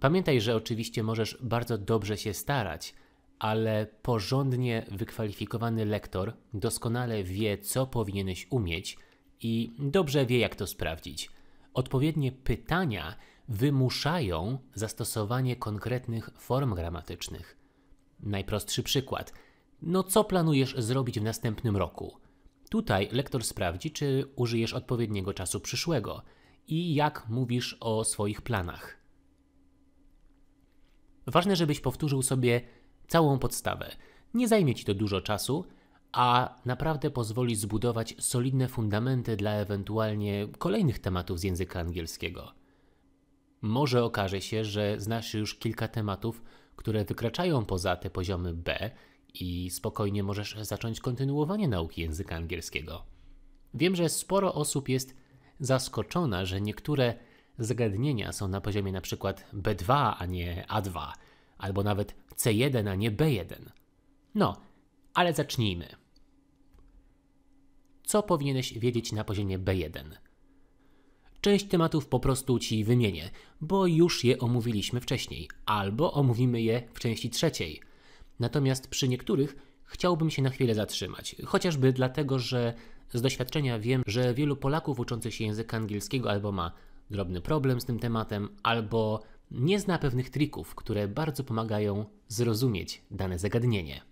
[SPEAKER 1] Pamiętaj, że oczywiście możesz bardzo dobrze się starać, ale porządnie wykwalifikowany lektor doskonale wie, co powinieneś umieć i dobrze wie, jak to sprawdzić. Odpowiednie pytania wymuszają zastosowanie konkretnych form gramatycznych. Najprostszy przykład. No co planujesz zrobić w następnym roku? Tutaj lektor sprawdzi, czy użyjesz odpowiedniego czasu przyszłego i jak mówisz o swoich planach. Ważne, żebyś powtórzył sobie całą podstawę. Nie zajmie ci to dużo czasu, a naprawdę pozwoli zbudować solidne fundamenty dla ewentualnie kolejnych tematów z języka angielskiego. Może okaże się, że znasz już kilka tematów, które wykraczają poza te poziomy B i spokojnie możesz zacząć kontynuowanie nauki języka angielskiego. Wiem, że sporo osób jest zaskoczona, że niektóre zagadnienia są na poziomie np. B2, a nie A2, albo nawet C1, a nie B1. No, ale zacznijmy co powinieneś wiedzieć na poziomie B1. Część tematów po prostu Ci wymienię, bo już je omówiliśmy wcześniej, albo omówimy je w części trzeciej. Natomiast przy niektórych chciałbym się na chwilę zatrzymać, chociażby dlatego, że z doświadczenia wiem, że wielu Polaków uczących się języka angielskiego albo ma drobny problem z tym tematem, albo nie zna pewnych trików, które bardzo pomagają zrozumieć dane zagadnienie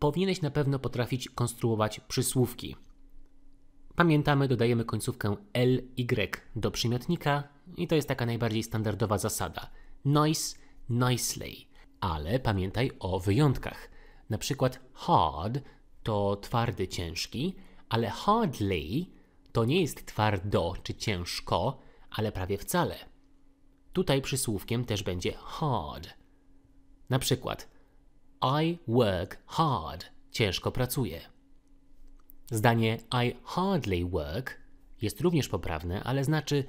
[SPEAKER 1] powinieneś na pewno potrafić konstruować przysłówki. Pamiętamy, dodajemy końcówkę l y do przymiotnika i to jest taka najbardziej standardowa zasada. Noise, nicely. Ale pamiętaj o wyjątkach. Na przykład hard to twardy, ciężki, ale hardly to nie jest twardo czy ciężko, ale prawie wcale. Tutaj przysłówkiem też będzie hard. Na przykład i work hard. Ciężko pracuję. Zdanie I hardly work jest również poprawne, ale znaczy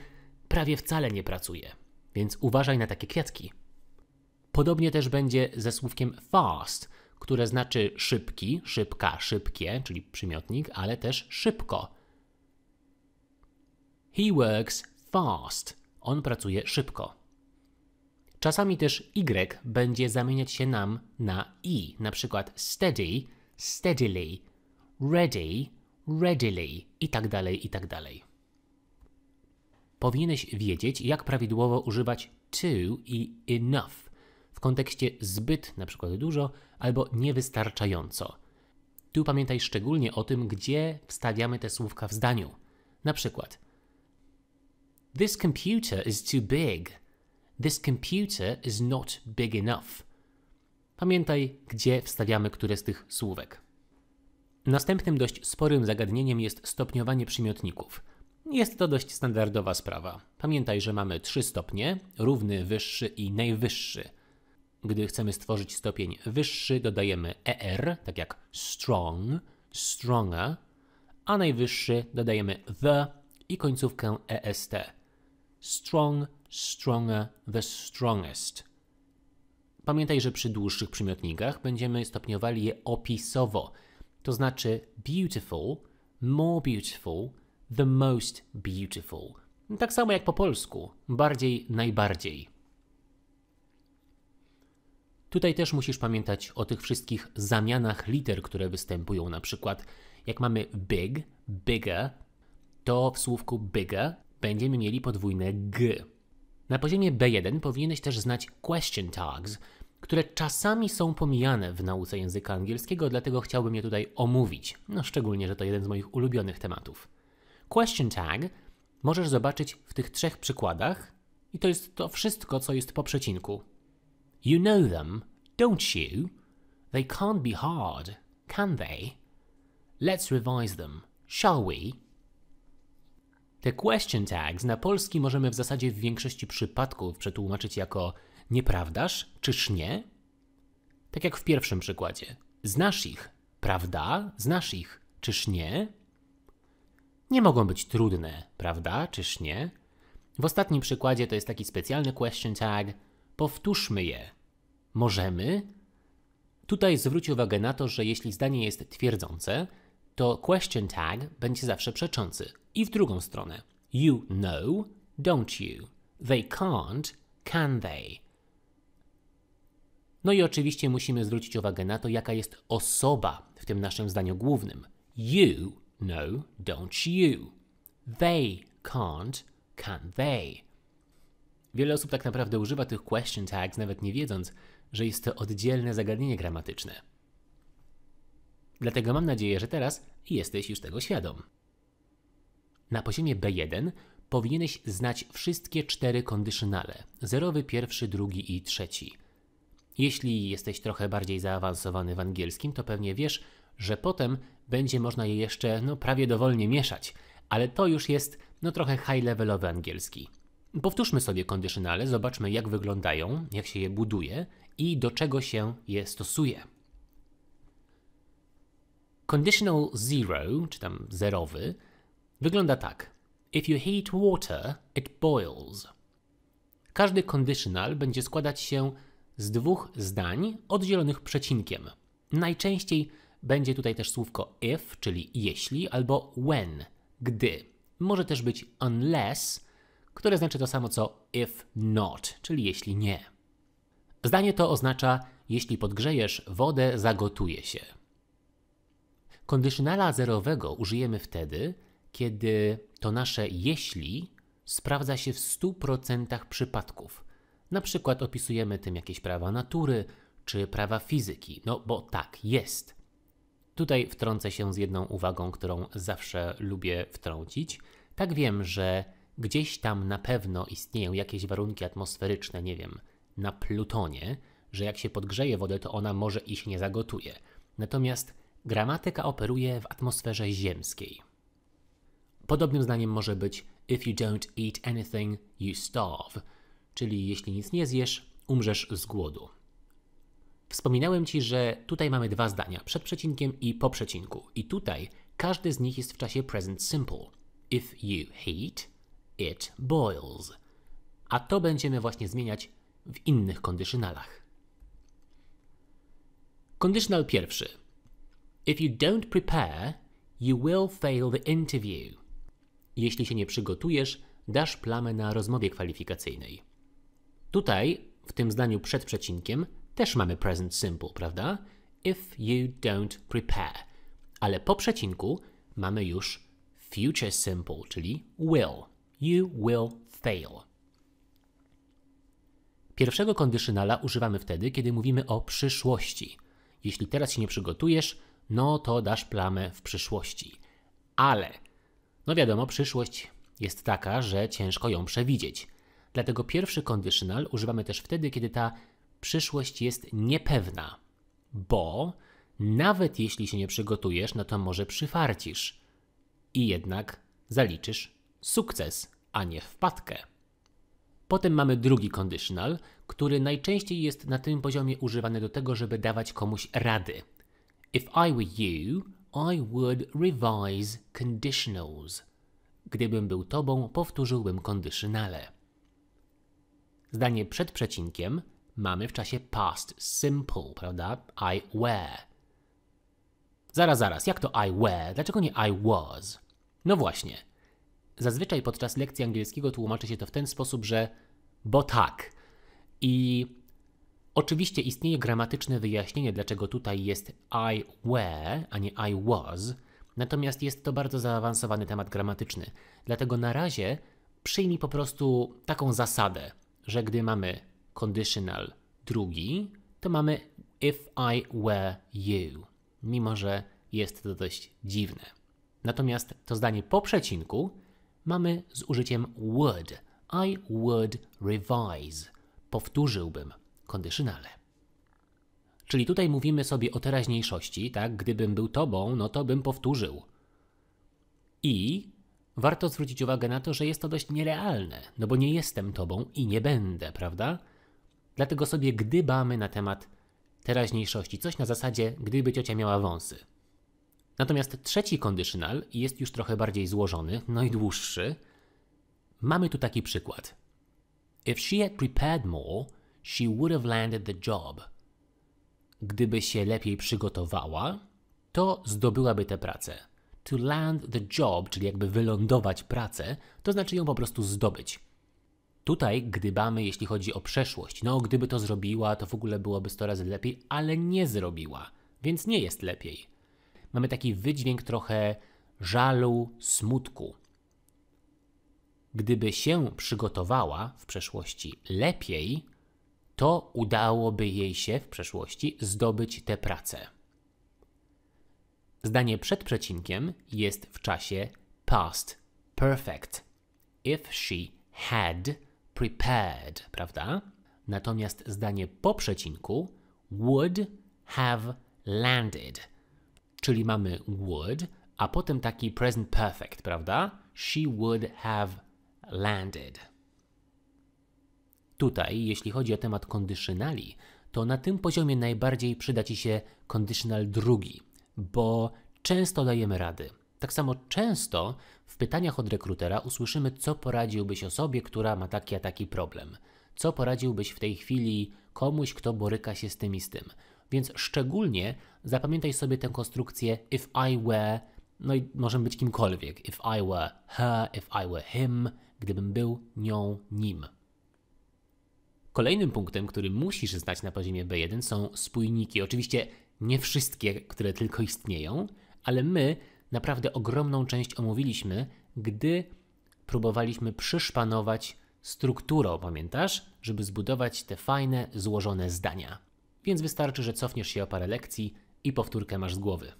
[SPEAKER 1] prawie wcale nie pracuję, więc uważaj na takie kwiatki. Podobnie też będzie ze słówkiem fast, które znaczy szybki, szybka, szybkie, czyli przymiotnik, ale też szybko. He works fast. On pracuje szybko. Czasami też Y będzie zamieniać się nam na I, na przykład steady, steadily, ready, readily itd. Tak itd. Tak Powinieneś wiedzieć, jak prawidłowo używać to i enough w kontekście zbyt, na przykład dużo, albo niewystarczająco. Tu pamiętaj szczególnie o tym, gdzie wstawiamy te słówka w zdaniu. Na przykład This computer is too big. This computer is not big enough. Pamiętaj, gdzie wstawiamy które z tych słówek. Następnym dość sporym zagadnieniem jest stopniowanie przymiotników. Jest to dość standardowa sprawa. Pamiętaj, że mamy trzy stopnie: równy, wyższy i najwyższy. Gdy chcemy stworzyć stopień wyższy, dodajemy er, tak jak strong, stronger, a najwyższy dodajemy the i końcówkę est. Strong, stronger the strongest. Pamiętaj, że przy dłuższych przymiotnikach będziemy stopniowali je opisowo, to znaczy beautiful, more beautiful, the most beautiful. Tak samo jak po polsku, bardziej, najbardziej. Tutaj też musisz pamiętać o tych wszystkich zamianach liter, które występują. Na przykład, jak mamy big, bigger, to w słówku bigger będziemy mieli podwójne g. Na poziomie B1 powinieneś też znać question tags, które czasami są pomijane w nauce języka angielskiego, dlatego chciałbym je tutaj omówić, no szczególnie, że to jeden z moich ulubionych tematów. Question tag możesz zobaczyć w tych trzech przykładach i to jest to wszystko, co jest po przecinku. You know them, don't you? They can't be hard, can they? Let's revise them, shall we? Te question tags na polski możemy w zasadzie w większości przypadków przetłumaczyć jako nieprawdaż, czyż nie? Tak jak w pierwszym przykładzie. Znasz ich, prawda? Znasz ich, czyż nie? Nie mogą być trudne, prawda? Czyż nie? W ostatnim przykładzie to jest taki specjalny question tag. Powtórzmy je. Możemy? Tutaj zwróć uwagę na to, że jeśli zdanie jest twierdzące, to question tag będzie zawsze przeczący. I w drugą stronę. You know, don't you? They can't, can they? No i oczywiście musimy zwrócić uwagę na to, jaka jest osoba w tym naszym zdaniu głównym. You know, don't you? They can't, can they? Wiele osób tak naprawdę używa tych question tags, nawet nie wiedząc, że jest to oddzielne zagadnienie gramatyczne. Dlatego mam nadzieję, że teraz jesteś już tego świadom. Na poziomie B1 powinieneś znać wszystkie cztery kondyszynale. zerowy, pierwszy, drugi i trzeci. Jeśli jesteś trochę bardziej zaawansowany w angielskim, to pewnie wiesz, że potem będzie można je jeszcze no, prawie dowolnie mieszać, ale to już jest no, trochę high-levelowy angielski. Powtórzmy sobie kondyszynale, zobaczmy jak wyglądają, jak się je buduje i do czego się je stosuje. Conditional zero, czy tam zerowy, wygląda tak. If you heat water, it boils. Każdy conditional będzie składać się z dwóch zdań oddzielonych przecinkiem. Najczęściej będzie tutaj też słówko if, czyli jeśli, albo when, gdy. Może też być unless, które znaczy to samo co if not, czyli jeśli nie. Zdanie to oznacza, jeśli podgrzejesz wodę, zagotuje się. Kondycjonala zerowego użyjemy wtedy, kiedy to nasze jeśli sprawdza się w 100% przypadków. Na przykład opisujemy tym jakieś prawa natury czy prawa fizyki, no bo tak jest. Tutaj wtrącę się z jedną uwagą, którą zawsze lubię wtrącić. Tak wiem, że gdzieś tam na pewno istnieją jakieś warunki atmosferyczne, nie wiem, na Plutonie, że jak się podgrzeje wodę, to ona może i się nie zagotuje. Natomiast Gramatyka operuje w atmosferze ziemskiej. Podobnym zdaniem może być If you don't eat anything, you starve, czyli jeśli nic nie zjesz, umrzesz z głodu. Wspominałem Ci, że tutaj mamy dwa zdania, przed przecinkiem i po przecinku. I tutaj każdy z nich jest w czasie present simple. If you heat, it boils. A to będziemy właśnie zmieniać w innych kondycjonalach. Kondycjonal pierwszy. If you don't prepare, you will fail the interview. Jeśli się nie przygotujesz, dasz plamę na rozmowie kwalifikacyjnej. Tutaj, w tym zdaniu przed przecinkiem, też mamy present simple, prawda? If you don't prepare. Ale po przecinku mamy już future simple, czyli will. You will fail. Pierwszego kondycjonala używamy wtedy, kiedy mówimy o przyszłości. Jeśli teraz się nie przygotujesz, no to dasz plamę w przyszłości. Ale, no wiadomo, przyszłość jest taka, że ciężko ją przewidzieć. Dlatego pierwszy conditional używamy też wtedy, kiedy ta przyszłość jest niepewna, bo nawet jeśli się nie przygotujesz, no to może przyfarcisz i jednak zaliczysz sukces, a nie wpadkę. Potem mamy drugi conditional, który najczęściej jest na tym poziomie używany do tego, żeby dawać komuś rady. If I were you, I would revise conditionals. Gdybym był tobą, powtórzyłbym kondycjonale. Zdanie przed przecinkiem mamy w czasie past simple, prawda? I were. Zaraz, zaraz, jak to I were? Dlaczego nie I was? No właśnie. Zazwyczaj podczas lekcji angielskiego tłumaczy się to w ten sposób, że bo tak. I Oczywiście istnieje gramatyczne wyjaśnienie, dlaczego tutaj jest I were, a nie I was, natomiast jest to bardzo zaawansowany temat gramatyczny. Dlatego na razie przyjmij po prostu taką zasadę, że gdy mamy conditional drugi, to mamy if I were you, mimo że jest to dość dziwne. Natomiast to zdanie po przecinku mamy z użyciem would. I would revise. Powtórzyłbym kondyszynale. Czyli tutaj mówimy sobie o teraźniejszości, tak? Gdybym był tobą, no to bym powtórzył. I warto zwrócić uwagę na to, że jest to dość nierealne, no bo nie jestem tobą i nie będę, prawda? Dlatego sobie gdybamy na temat teraźniejszości, coś na zasadzie gdyby ciocia miała wąsy. Natomiast trzeci kondyszynal jest już trochę bardziej złożony, no i dłuższy. Mamy tu taki przykład. If she had prepared more, she would have landed the job. Gdyby się lepiej przygotowała, to zdobyłaby tę pracę. To land the job, czyli jakby wylądować pracę, to znaczy ją po prostu zdobyć. Tutaj gdybamy, jeśli chodzi o przeszłość. No, gdyby to zrobiła, to w ogóle byłoby 100 razy lepiej, ale nie zrobiła, więc nie jest lepiej. Mamy taki wydźwięk trochę żalu, smutku. Gdyby się przygotowała w przeszłości lepiej, to udałoby jej się w przeszłości zdobyć tę pracę. Zdanie przed przecinkiem jest w czasie past perfect. If she had prepared, prawda? Natomiast zdanie po przecinku would have landed. Czyli mamy would, a potem taki present perfect, prawda? She would have landed. Tutaj, jeśli chodzi o temat kondyszynali, to na tym poziomie najbardziej przyda Ci się kondyszynal drugi, bo często dajemy rady. Tak samo często w pytaniach od rekrutera usłyszymy, co poradziłbyś osobie, która ma taki a taki problem. Co poradziłbyś w tej chwili komuś, kto boryka się z tym i z tym. Więc szczególnie zapamiętaj sobie tę konstrukcję if I were, no i możemy być kimkolwiek. If I were her, if I were him, gdybym był nią, nim. Kolejnym punktem, który musisz znać na poziomie B1 są spójniki. Oczywiście nie wszystkie, które tylko istnieją, ale my naprawdę ogromną część omówiliśmy, gdy próbowaliśmy przyszpanować strukturą, pamiętasz, żeby zbudować te fajne, złożone zdania. Więc wystarczy, że cofniesz się o parę lekcji i powtórkę masz z głowy.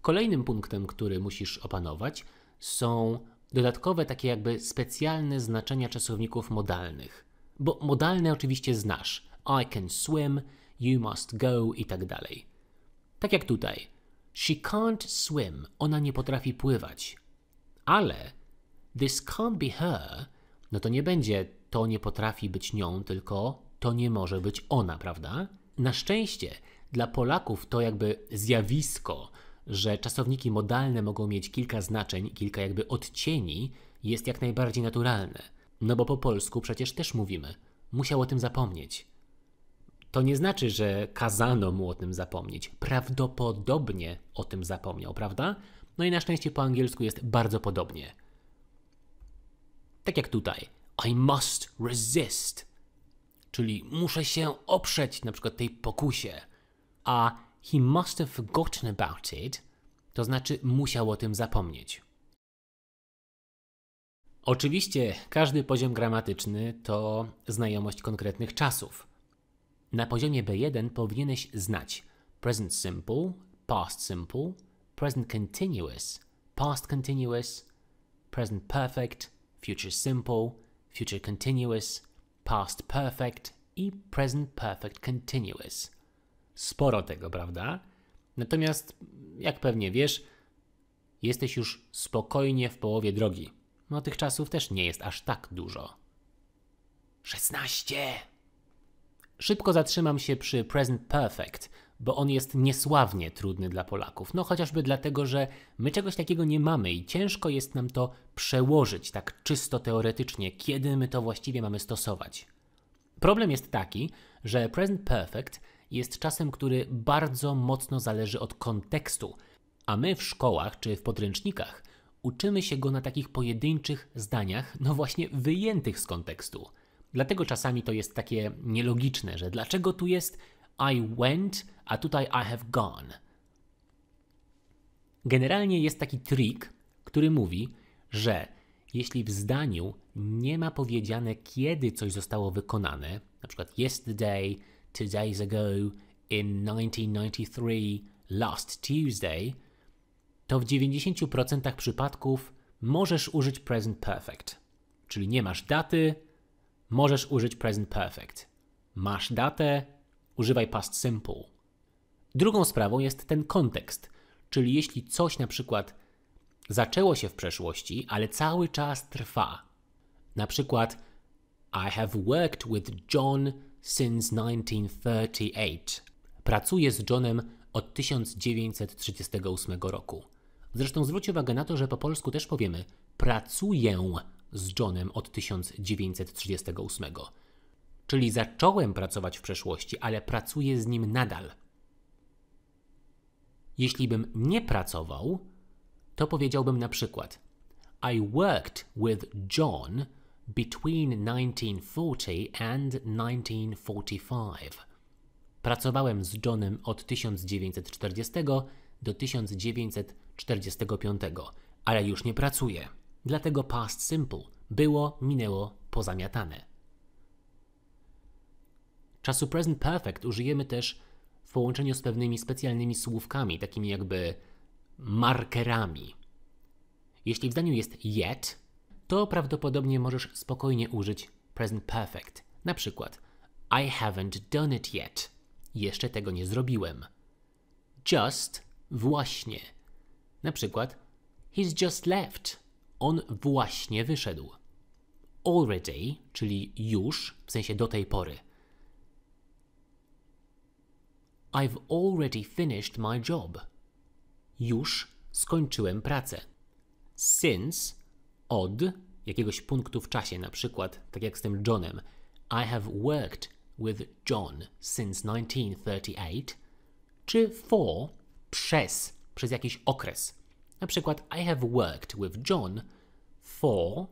[SPEAKER 1] Kolejnym punktem, który musisz opanować, są dodatkowe takie jakby specjalne znaczenia czasowników modalnych. Bo modalne oczywiście znasz. I can swim, you must go i tak dalej. Tak jak tutaj. She can't swim. Ona nie potrafi pływać. Ale this can't be her. No to nie będzie to nie potrafi być nią, tylko to nie może być ona, prawda? Na szczęście dla Polaków to jakby zjawisko że czasowniki modalne mogą mieć kilka znaczeń, kilka jakby odcieni, jest jak najbardziej naturalne. No bo po polsku przecież też mówimy. Musiał o tym zapomnieć. To nie znaczy, że kazano mu o tym zapomnieć. Prawdopodobnie o tym zapomniał, prawda? No i na szczęście po angielsku jest bardzo podobnie. Tak jak tutaj. I must resist. Czyli muszę się oprzeć na przykład tej pokusie. A He must have forgotten about it, to znaczy musiał o tym zapomnieć. Oczywiście każdy poziom gramatyczny to znajomość konkretnych czasów. Na poziomie B1 powinieneś znać present simple, past simple, present continuous, past continuous, present perfect, future simple, future continuous, past perfect i present perfect continuous sporo tego, prawda? Natomiast, jak pewnie wiesz, jesteś już spokojnie w połowie drogi. No tych czasów też nie jest aż tak dużo. 16! Szybko zatrzymam się przy Present Perfect, bo on jest niesławnie trudny dla Polaków. No chociażby dlatego, że my czegoś takiego nie mamy i ciężko jest nam to przełożyć tak czysto teoretycznie, kiedy my to właściwie mamy stosować. Problem jest taki, że Present Perfect jest czasem, który bardzo mocno zależy od kontekstu, a my w szkołach czy w podręcznikach uczymy się go na takich pojedynczych zdaniach, no właśnie wyjętych z kontekstu. Dlatego czasami to jest takie nielogiczne, że dlaczego tu jest I went, a tutaj I have gone. Generalnie jest taki trik, który mówi, że jeśli w zdaniu nie ma powiedziane, kiedy coś zostało wykonane, na przykład yesterday, two days ago in 1993 last Tuesday, to w 90% przypadków możesz użyć present perfect. Czyli nie masz daty, możesz użyć present perfect. Masz datę, używaj past simple. Drugą sprawą jest ten kontekst, czyli jeśli coś na przykład zaczęło się w przeszłości, ale cały czas trwa. Na przykład I have worked with John since 1938. Pracuje z Johnem od 1938 roku. Zresztą zwróć uwagę na to, że po polsku też powiemy pracuję z Johnem od 1938. Czyli zacząłem pracować w przeszłości, ale pracuję z nim nadal. Jeśli bym nie pracował, to powiedziałbym na przykład I worked with John between 1940 and 1945. Pracowałem z Johnem od 1940 do 1945, ale już nie pracuję. Dlatego past simple było, minęło, pozamiatane. Czasu present perfect użyjemy też w połączeniu z pewnymi specjalnymi słówkami, takimi jakby markerami. Jeśli w zdaniu jest yet, to prawdopodobnie możesz spokojnie użyć present perfect. Na przykład I haven't done it yet. Jeszcze tego nie zrobiłem. Just właśnie. Na przykład He's just left. On właśnie wyszedł. Already, czyli już, w sensie do tej pory. I've already finished my job. Już skończyłem pracę. Since od jakiegoś punktu w czasie, na przykład tak jak z tym Johnem. I have worked with John since 1938, czy for przez, przez jakiś okres. Na przykład I have worked with John for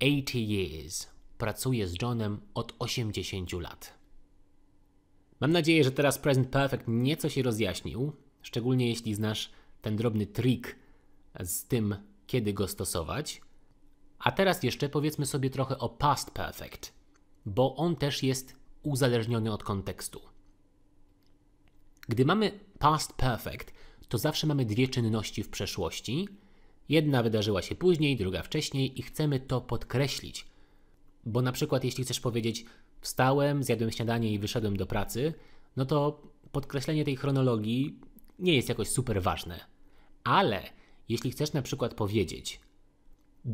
[SPEAKER 1] 80 years. Pracuję z Johnem od 80 lat. Mam nadzieję, że teraz Present Perfect nieco się rozjaśnił, szczególnie jeśli znasz ten drobny trik z tym, kiedy go stosować. A teraz jeszcze powiedzmy sobie trochę o past perfect, bo on też jest uzależniony od kontekstu. Gdy mamy past perfect, to zawsze mamy dwie czynności w przeszłości. Jedna wydarzyła się później, druga wcześniej i chcemy to podkreślić. Bo na przykład jeśli chcesz powiedzieć wstałem, zjadłem śniadanie i wyszedłem do pracy, no to podkreślenie tej chronologii nie jest jakoś super ważne. Ale jeśli chcesz na przykład powiedzieć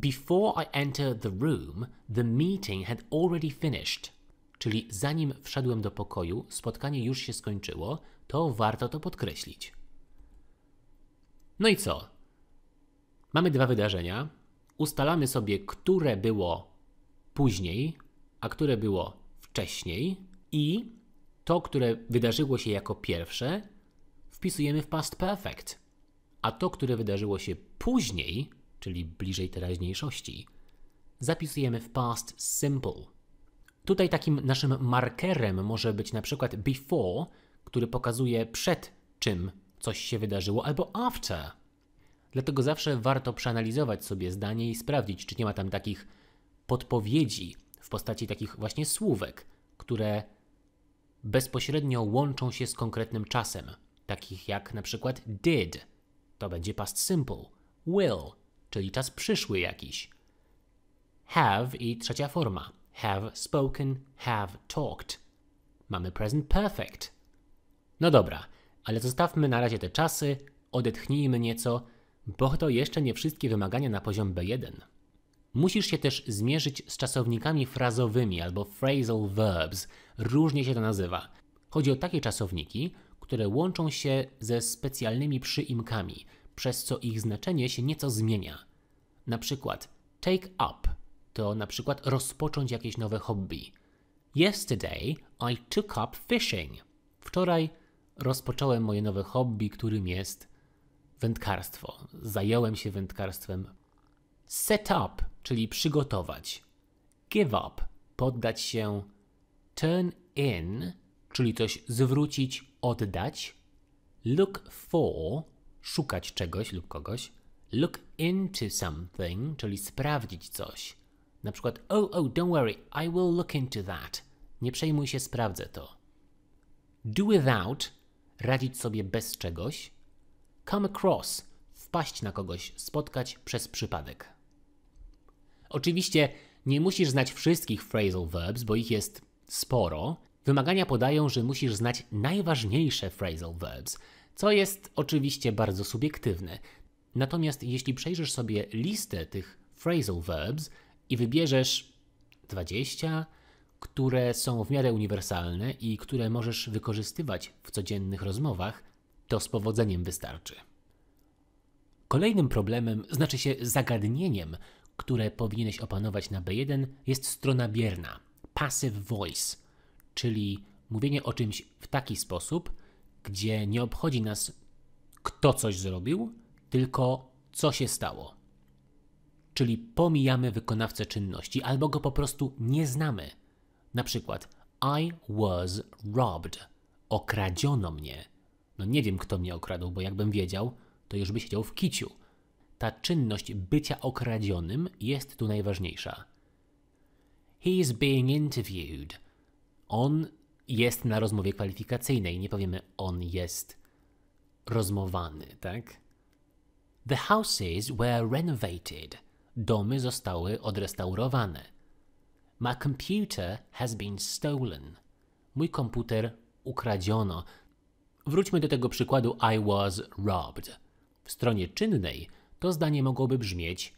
[SPEAKER 1] Before I entered the room, the meeting had already finished. Czyli zanim wszedłem do pokoju, spotkanie już się skończyło, to warto to podkreślić. No i co? Mamy dwa wydarzenia. Ustalamy sobie, które było później, a które było wcześniej, i to, które wydarzyło się jako pierwsze, wpisujemy w past perfect, a to, które wydarzyło się później, czyli bliżej teraźniejszości, zapisujemy w past simple. Tutaj takim naszym markerem może być na przykład before, który pokazuje przed czym coś się wydarzyło, albo after. Dlatego zawsze warto przeanalizować sobie zdanie i sprawdzić, czy nie ma tam takich podpowiedzi w postaci takich właśnie słówek, które bezpośrednio łączą się z konkretnym czasem, takich jak na przykład did, to będzie past simple, will, czyli czas przyszły jakiś. Have i trzecia forma. Have spoken, have talked. Mamy present perfect. No dobra, ale zostawmy na razie te czasy, odetchnijmy nieco, bo to jeszcze nie wszystkie wymagania na poziom B1. Musisz się też zmierzyć z czasownikami frazowymi albo phrasal verbs, różnie się to nazywa. Chodzi o takie czasowniki, które łączą się ze specjalnymi przyimkami – przez co ich znaczenie się nieco zmienia. Na przykład take up to na przykład rozpocząć jakieś nowe hobby. Yesterday I took up fishing. Wczoraj rozpocząłem moje nowe hobby, którym jest wędkarstwo. Zająłem się wędkarstwem. Set up, czyli przygotować. Give up, poddać się. Turn in, czyli coś zwrócić, oddać. Look for, szukać czegoś lub kogoś. Look into something, czyli sprawdzić coś. Na przykład, oh, oh, don't worry, I will look into that. Nie przejmuj się, sprawdzę to. Do without, radzić sobie bez czegoś. Come across, wpaść na kogoś, spotkać przez przypadek. Oczywiście nie musisz znać wszystkich phrasal verbs, bo ich jest sporo. Wymagania podają, że musisz znać najważniejsze phrasal verbs, co jest oczywiście bardzo subiektywne. Natomiast jeśli przejrzysz sobie listę tych phrasal verbs i wybierzesz 20, które są w miarę uniwersalne i które możesz wykorzystywać w codziennych rozmowach, to z powodzeniem wystarczy. Kolejnym problemem, znaczy się zagadnieniem, które powinieneś opanować na B1, jest strona bierna passive voice, czyli mówienie o czymś w taki sposób, gdzie nie obchodzi nas, kto coś zrobił, tylko co się stało. Czyli pomijamy wykonawcę czynności albo go po prostu nie znamy. Na przykład I was robbed. Okradziono mnie. No nie wiem, kto mnie okradł, bo jakbym wiedział, to już by siedział w kiciu. Ta czynność bycia okradzionym jest tu najważniejsza. He is being interviewed. On jest na rozmowie kwalifikacyjnej. Nie powiemy on jest rozmowany, tak? The houses were renovated. Domy zostały odrestaurowane. My computer has been stolen. Mój komputer ukradziono. Wróćmy do tego przykładu I was robbed. W stronie czynnej to zdanie mogłoby brzmieć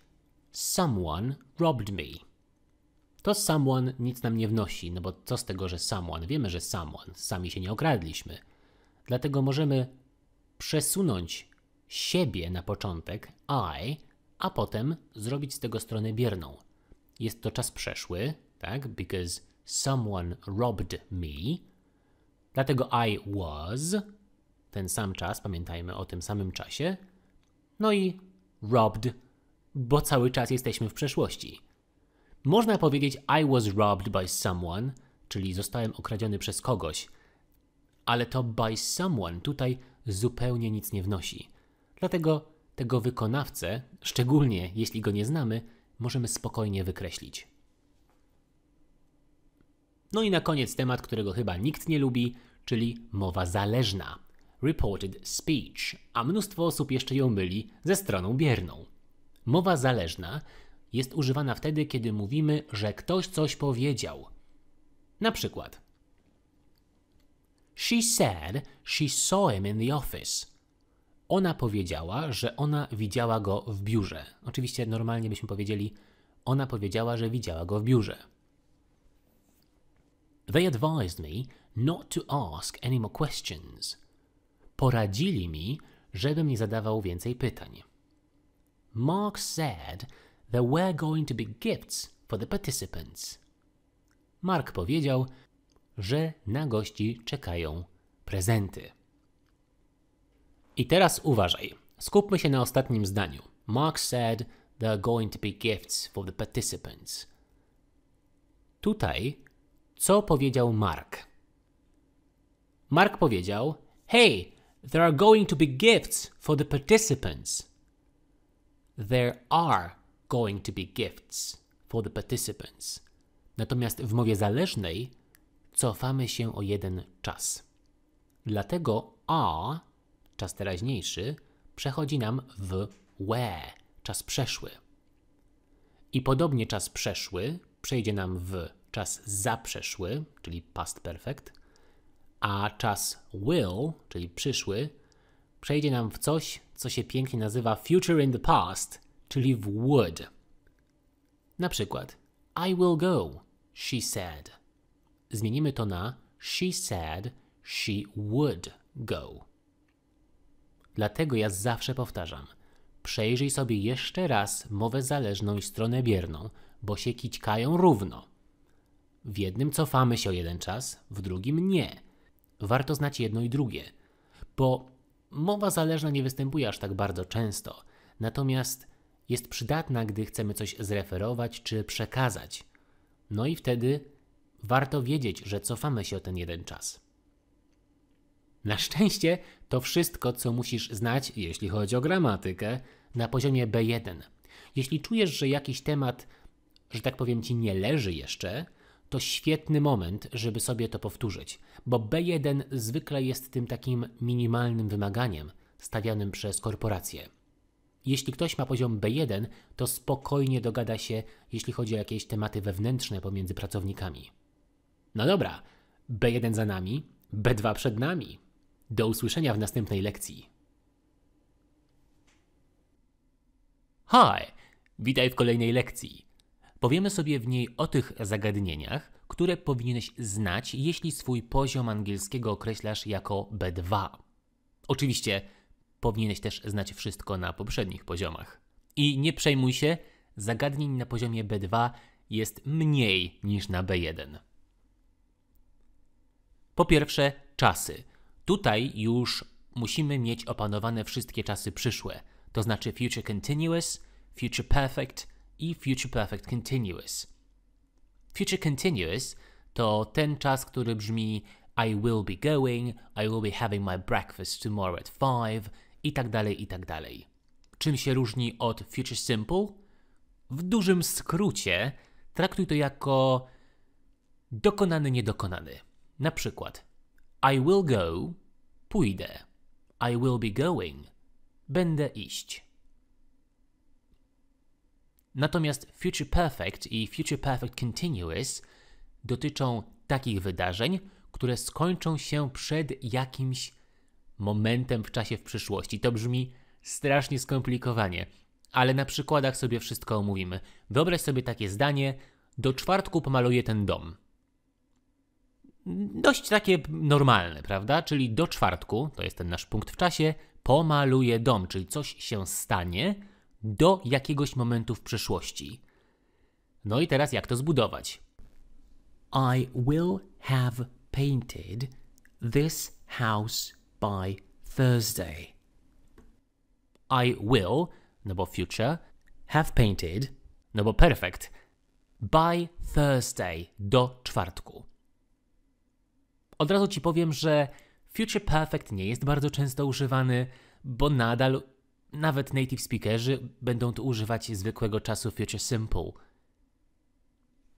[SPEAKER 1] Someone robbed me to someone nic nam nie wnosi, no bo co z tego, że someone? Wiemy, że someone, sami się nie okradliśmy. Dlatego możemy przesunąć siebie na początek, I, a potem zrobić z tego stronę bierną. Jest to czas przeszły, tak? Because someone robbed me. Dlatego I was, ten sam czas, pamiętajmy o tym samym czasie. No i robbed, bo cały czas jesteśmy w przeszłości. Można powiedzieć I was robbed by someone, czyli zostałem okradziony przez kogoś, ale to by someone tutaj zupełnie nic nie wnosi. Dlatego tego wykonawcę, szczególnie jeśli go nie znamy, możemy spokojnie wykreślić. No i na koniec temat, którego chyba nikt nie lubi, czyli mowa zależna. Reported speech, a mnóstwo osób jeszcze ją myli ze stroną bierną. Mowa zależna jest używana wtedy, kiedy mówimy, że ktoś coś powiedział. Na przykład: She said she saw him in the office. Ona powiedziała, że ona widziała go w biurze. Oczywiście normalnie byśmy powiedzieli: Ona powiedziała, że widziała go w biurze. They advised me not to ask any more questions. Poradzili mi, żebym nie zadawał więcej pytań. Mark said There were going to be gifts for the participants. Mark powiedział, że na gości czekają prezenty. I teraz uważaj. Skupmy się na ostatnim zdaniu. Mark said there are going to be gifts for the participants. Tutaj, co powiedział Mark? Mark powiedział: Hey, there are going to be gifts for the participants. There are going to be gifts for the participants. Natomiast w mowie zależnej cofamy się o jeden czas. Dlatego a, czas teraźniejszy, przechodzi nam w where, czas przeszły. I podobnie czas przeszły przejdzie nam w czas zaprzeszły, czyli past perfect, a czas will, czyli przyszły, przejdzie nam w coś, co się pięknie nazywa future in the past, czyli w would. Na przykład, I will go, she said. Zmienimy to na she said she would go. Dlatego ja zawsze powtarzam, przejrzyj sobie jeszcze raz mowę zależną i stronę bierną, bo się kićkają równo. W jednym cofamy się o jeden czas, w drugim nie. Warto znać jedno i drugie, bo mowa zależna nie występuje aż tak bardzo często, natomiast jest przydatna, gdy chcemy coś zreferować czy przekazać. No i wtedy warto wiedzieć, że cofamy się o ten jeden czas. Na szczęście to wszystko, co musisz znać, jeśli chodzi o gramatykę, na poziomie B1. Jeśli czujesz, że jakiś temat, że tak powiem, ci nie leży jeszcze, to świetny moment, żeby sobie to powtórzyć, bo B1 zwykle jest tym takim minimalnym wymaganiem stawianym przez korporacje. Jeśli ktoś ma poziom B1, to spokojnie dogada się, jeśli chodzi o jakieś tematy wewnętrzne pomiędzy pracownikami. No dobra, B1 za nami, B2 przed nami. Do usłyszenia w następnej lekcji. Hi! Witaj w kolejnej lekcji. Powiemy sobie w niej o tych zagadnieniach, które powinieneś znać, jeśli swój poziom angielskiego określasz jako B2. Oczywiście powinieneś też znać wszystko na poprzednich poziomach. I nie przejmuj się, zagadnień na poziomie B2 jest mniej niż na B1. Po pierwsze, czasy. Tutaj już musimy mieć opanowane wszystkie czasy przyszłe, to znaczy future continuous, future perfect i future perfect continuous. Future continuous to ten czas, który brzmi I will be going, I will be having my breakfast tomorrow at 5, i tak dalej, i tak dalej. Czym się różni od Future Simple? W dużym skrócie traktuj to jako dokonany, niedokonany. Na przykład I will go, pójdę. I will be going, będę iść. Natomiast Future Perfect i Future Perfect Continuous dotyczą takich wydarzeń, które skończą się przed jakimś momentem w czasie w przyszłości. To brzmi strasznie skomplikowanie, ale na przykładach sobie wszystko omówimy. Wyobraź sobie takie zdanie: do czwartku pomaluję ten dom. Dość takie normalne, prawda? Czyli do czwartku, to jest ten nasz punkt w czasie, pomaluję dom, czyli coś się stanie do jakiegoś momentu w przyszłości. No i teraz jak to zbudować? I will have painted this house by Thursday. I will, no bo future, have painted, no bo perfect, by Thursday, do czwartku. Od razu ci powiem, że future perfect nie jest bardzo często używany, bo nadal nawet native speakerzy będą tu używać zwykłego czasu future simple.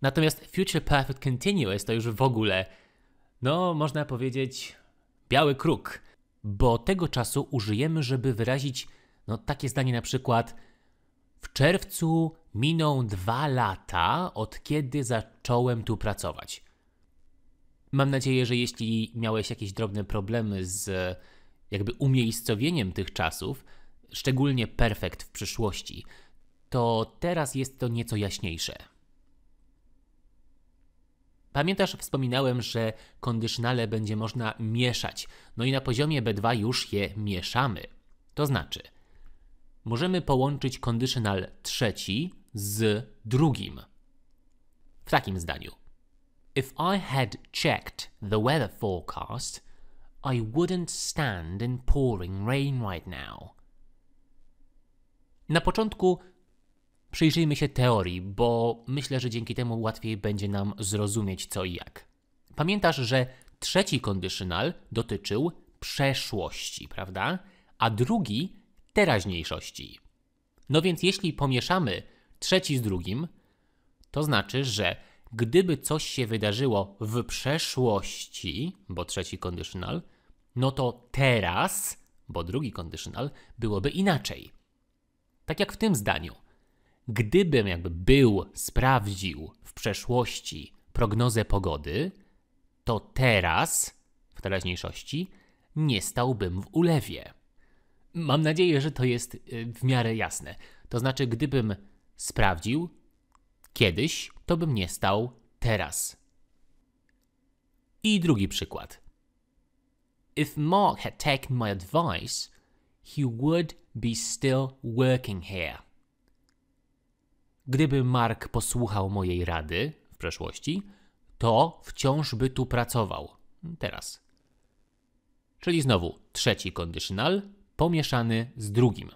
[SPEAKER 1] Natomiast future perfect continuous to już w ogóle, no można powiedzieć, biały kruk bo tego czasu użyjemy, żeby wyrazić no, takie zdanie na przykład w czerwcu miną dwa lata, od kiedy zacząłem tu pracować. Mam nadzieję, że jeśli miałeś jakieś drobne problemy z jakby umiejscowieniem tych czasów, szczególnie perfekt w przyszłości, to teraz jest to nieco jaśniejsze. Pamiętasz, wspominałem, że kondycjonale będzie można mieszać, no i na poziomie B2 już je mieszamy. To znaczy, możemy połączyć kondycjonal trzeci z drugim. W takim zdaniu. If I had checked the weather forecast, I wouldn't stand in pouring rain right now. Na początku przyjrzyjmy się teorii, bo myślę, że dzięki temu łatwiej będzie nam zrozumieć co i jak. Pamiętasz, że trzeci kondycjonal dotyczył przeszłości, prawda? A drugi teraźniejszości. No więc jeśli pomieszamy trzeci z drugim, to znaczy, że gdyby coś się wydarzyło w przeszłości, bo trzeci kondycjonal, no to teraz, bo drugi kondycjonal, byłoby inaczej. Tak jak w tym zdaniu gdybym jakby był, sprawdził w przeszłości prognozę pogody, to teraz, w teraźniejszości, nie stałbym w ulewie. Mam nadzieję, że to jest y, w miarę jasne. To znaczy, gdybym sprawdził kiedyś, to bym nie stał teraz. I drugi przykład. If Mark had taken my advice, he would be still working here. Gdyby Mark posłuchał mojej rady w przeszłości, to wciąż by tu pracował. Teraz. Czyli znowu trzeci kondycjonal pomieszany z drugim.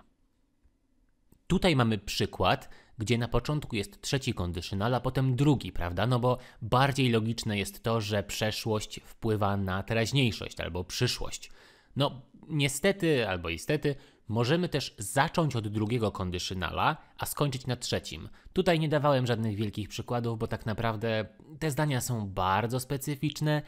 [SPEAKER 1] Tutaj mamy przykład, gdzie na początku jest trzeci kondycjonal, a potem drugi, prawda? No bo bardziej logiczne jest to, że przeszłość wpływa na teraźniejszość albo przyszłość. No, niestety albo istety, Możemy też zacząć od drugiego kondyszynala, a skończyć na trzecim. Tutaj nie dawałem żadnych wielkich przykładów, bo tak naprawdę te zdania są bardzo specyficzne.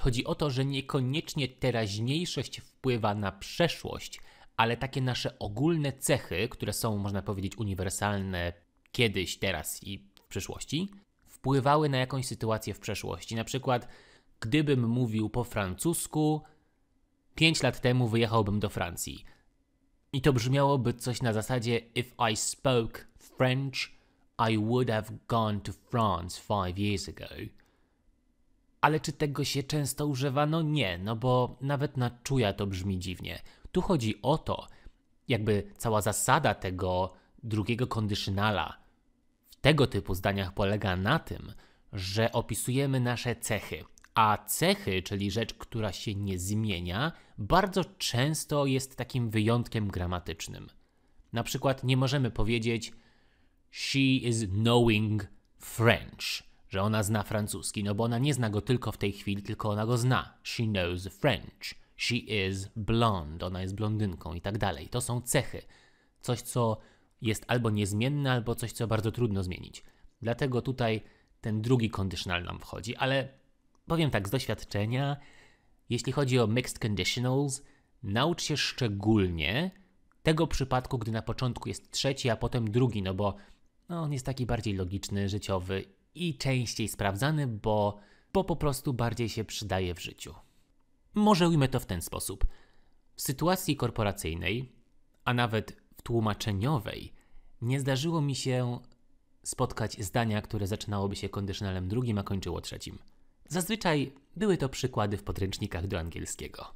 [SPEAKER 1] Chodzi o to, że niekoniecznie teraźniejszość wpływa na przeszłość, ale takie nasze ogólne cechy, które są, można powiedzieć, uniwersalne kiedyś, teraz i w przyszłości, wpływały na jakąś sytuację w przeszłości. Na przykład, gdybym mówił po francusku, 5 lat temu wyjechałbym do Francji i to brzmiałoby coś na zasadzie If I spoke French, I would have gone to France five years ago. Ale czy tego się często używa? No nie, no bo nawet na czuja to brzmi dziwnie. Tu chodzi o to, jakby cała zasada tego drugiego kondycjonala w tego typu zdaniach polega na tym, że opisujemy nasze cechy, a cechy, czyli rzecz, która się nie zmienia, bardzo często jest takim wyjątkiem gramatycznym. Na przykład nie możemy powiedzieć She is knowing French, że ona zna francuski, no bo ona nie zna go tylko w tej chwili, tylko ona go zna. She knows French. She is blonde, ona jest blondynką i tak dalej. To są cechy. Coś, co jest albo niezmienne, albo coś, co bardzo trudno zmienić. Dlatego tutaj ten drugi kondycjonal nam wchodzi, ale Powiem tak z doświadczenia, jeśli chodzi o mixed conditionals, naucz się szczególnie tego przypadku, gdy na początku jest trzeci, a potem drugi, no bo no, on jest taki bardziej logiczny, życiowy i częściej sprawdzany, bo, bo po prostu bardziej się przydaje w życiu. Może ujmę to w ten sposób. W sytuacji korporacyjnej, a nawet w tłumaczeniowej, nie zdarzyło mi się spotkać zdania, które zaczynałoby się kondycjonalem drugim, a kończyło trzecim. Zazwyczaj były to przykłady w podręcznikach do angielskiego.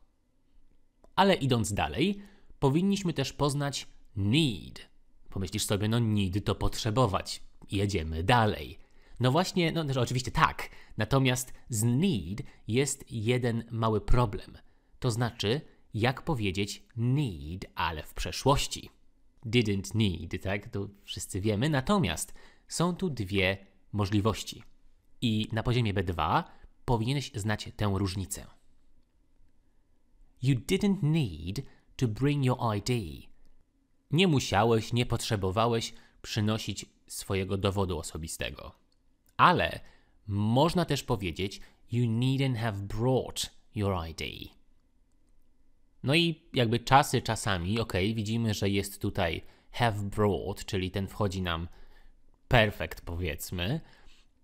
[SPEAKER 1] Ale idąc dalej, powinniśmy też poznać need. Pomyślisz sobie, no need to potrzebować. Jedziemy dalej. No właśnie, no znaczy oczywiście tak. Natomiast z need jest jeden mały problem. To znaczy, jak powiedzieć need, ale w przeszłości. Didn't need, tak? To wszyscy wiemy. Natomiast są tu dwie możliwości. I na poziomie B2 Powinieneś znać tę różnicę. You didn't need to bring your ID. Nie musiałeś, nie potrzebowałeś przynosić swojego dowodu osobistego. Ale można też powiedzieć you needn't have brought your ID. No i jakby czasy czasami, ok, widzimy, że jest tutaj have brought, czyli ten wchodzi nam perfect powiedzmy,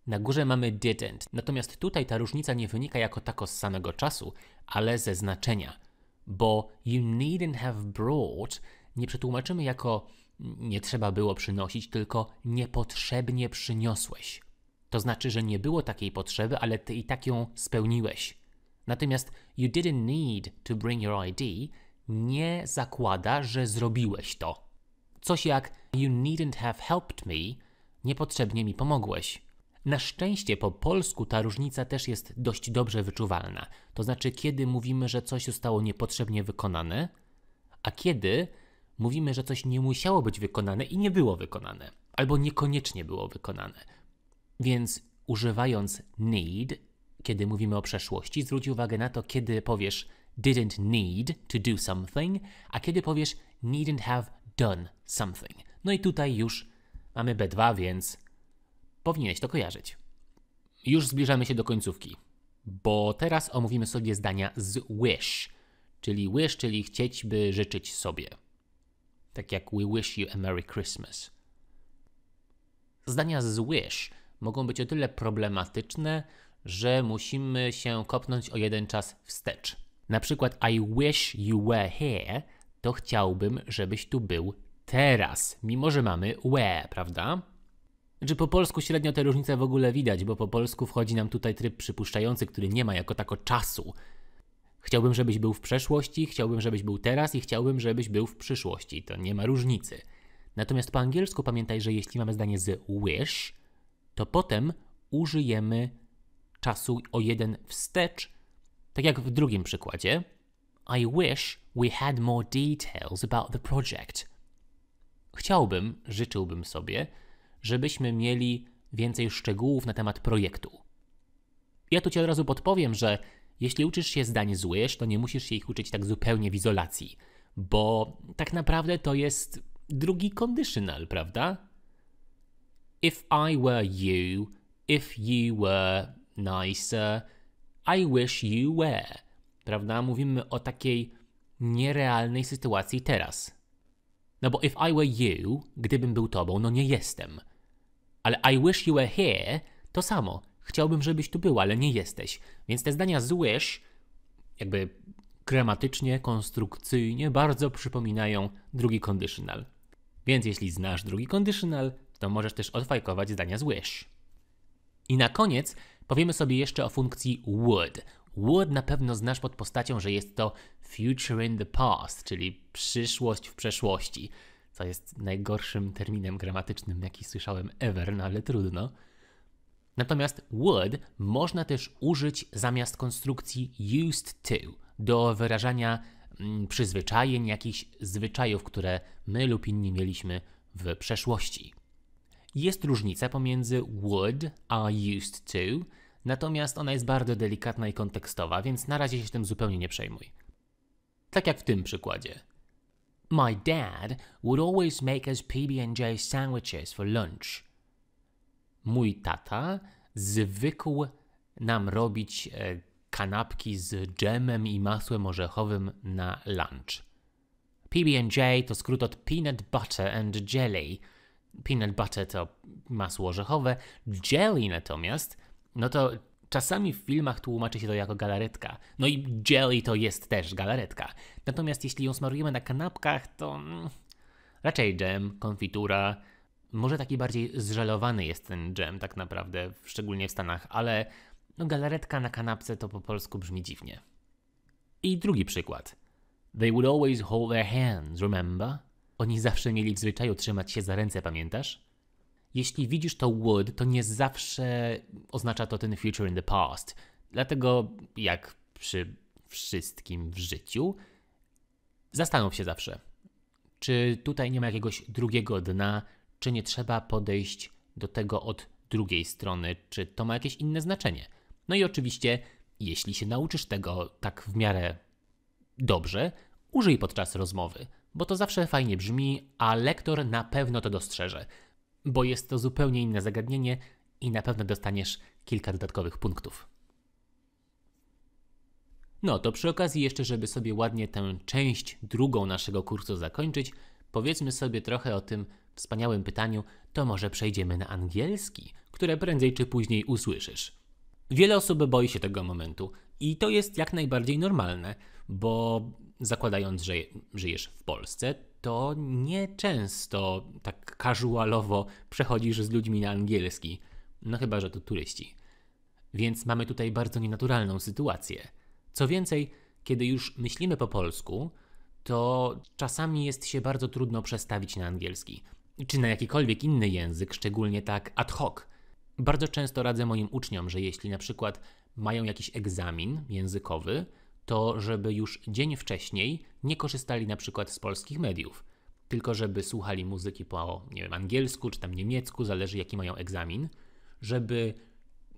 [SPEAKER 1] na górze mamy didn't, natomiast tutaj ta różnica nie wynika jako tako z samego czasu, ale ze znaczenia, bo you needn't have brought nie przetłumaczymy jako nie trzeba było przynosić, tylko niepotrzebnie przyniosłeś. To znaczy, że nie było takiej potrzeby, ale ty i tak ją spełniłeś. Natomiast you didn't need to bring your ID nie zakłada, że zrobiłeś to. Coś jak you needn't have helped me, niepotrzebnie mi pomogłeś. Na szczęście po polsku ta różnica też jest dość dobrze wyczuwalna. To znaczy, kiedy mówimy, że coś zostało niepotrzebnie wykonane, a kiedy mówimy, że coś nie musiało być wykonane i nie było wykonane, albo niekoniecznie było wykonane. Więc używając need, kiedy mówimy o przeszłości, zwróć uwagę na to, kiedy powiesz didn't need to do something, a kiedy powiesz didn't have done something. No i tutaj już mamy B2, więc Powinieneś to kojarzyć. Już zbliżamy się do końcówki, bo teraz omówimy sobie zdania z wish, czyli wish, czyli chcieć, by życzyć sobie. Tak jak we wish you a Merry Christmas. Zdania z wish mogą być o tyle problematyczne, że musimy się kopnąć o jeden czas wstecz. Na przykład I wish you were here, to chciałbym, żebyś tu był teraz, mimo że mamy where, prawda? Znaczy po polsku średnio te różnice w ogóle widać, bo po polsku wchodzi nam tutaj tryb przypuszczający, który nie ma jako tako czasu. Chciałbym, żebyś był w przeszłości, chciałbym, żebyś był teraz i chciałbym, żebyś był w przyszłości. To nie ma różnicy. Natomiast po angielsku pamiętaj, że jeśli mamy zdanie z wish, to potem użyjemy czasu o jeden wstecz, tak jak w drugim przykładzie. I wish we had more details about the project. Chciałbym, życzyłbym sobie, żebyśmy mieli więcej szczegółów na temat projektu. Ja tu Ci od razu podpowiem, że jeśli uczysz się zdań złyż, to nie musisz się ich uczyć tak zupełnie w izolacji, bo tak naprawdę to jest drugi conditional, prawda? If I were you, if you were nicer, I wish you were. Prawda? Mówimy o takiej nierealnej sytuacji teraz. No bo if I were you, gdybym był tobą, no nie jestem. Ale I wish you were here to samo. Chciałbym, żebyś tu był, ale nie jesteś. Więc te zdania z wish, jakby gramatycznie, konstrukcyjnie, bardzo przypominają drugi conditional. Więc jeśli znasz drugi conditional, to możesz też odfajkować zdania z wish. I na koniec powiemy sobie jeszcze o funkcji would. Would na pewno znasz pod postacią, że jest to future in the past, czyli przyszłość w przeszłości co jest najgorszym terminem gramatycznym, jaki słyszałem ever, no ale trudno. Natomiast would można też użyć zamiast konstrukcji used to do wyrażania mm, przyzwyczajeń, jakichś zwyczajów, które my lub inni mieliśmy w przeszłości. Jest różnica pomiędzy would a used to, natomiast ona jest bardzo delikatna i kontekstowa, więc na razie się tym zupełnie nie przejmuj. Tak jak w tym przykładzie. My dad would always make us PB&J sandwiches for lunch. Mój tata zwykł nam robić e, kanapki z dżemem i masłem orzechowym na lunch. PB&J to skrót od peanut butter and jelly. Peanut butter to masło orzechowe, jelly natomiast no to Czasami w filmach tłumaczy się to jako galaretka. No i jelly to jest też galaretka. Natomiast jeśli ją smarujemy na kanapkach, to mm, raczej dżem, konfitura. Może taki bardziej zżelowany jest ten dżem tak naprawdę, szczególnie w Stanach, ale no galaretka na kanapce to po polsku brzmi dziwnie. I drugi przykład. They would always hold their hands, remember? Oni zawsze mieli w zwyczaju trzymać się za ręce, pamiętasz? jeśli widzisz to would, to nie zawsze oznacza to ten future in the past. Dlatego, jak przy wszystkim w życiu, zastanów się zawsze, czy tutaj nie ma jakiegoś drugiego dna, czy nie trzeba podejść do tego od drugiej strony, czy to ma jakieś inne znaczenie. No i oczywiście, jeśli się nauczysz tego tak w miarę dobrze, użyj podczas rozmowy, bo to zawsze fajnie brzmi, a lektor na pewno to dostrzeże bo jest to zupełnie inne zagadnienie i na pewno dostaniesz kilka dodatkowych punktów. No to przy okazji jeszcze, żeby sobie ładnie tę część drugą naszego kursu zakończyć, powiedzmy sobie trochę o tym wspaniałym pytaniu, to może przejdziemy na angielski, które prędzej czy później usłyszysz. Wiele osób boi się tego momentu i to jest jak najbardziej normalne, bo zakładając, że żyjesz w Polsce, to nieczęsto tak casualowo przechodzisz z ludźmi na angielski. No chyba, że to turyści. Więc mamy tutaj bardzo nienaturalną sytuację. Co więcej, kiedy już myślimy po polsku, to czasami jest się bardzo trudno przestawić na angielski, czy na jakikolwiek inny język, szczególnie tak ad hoc. Bardzo często radzę moim uczniom, że jeśli na przykład mają jakiś egzamin językowy, to żeby już dzień wcześniej nie korzystali na przykład z polskich mediów, tylko żeby słuchali muzyki po nie wiem, angielsku czy tam niemiecku, zależy jaki mają egzamin, żeby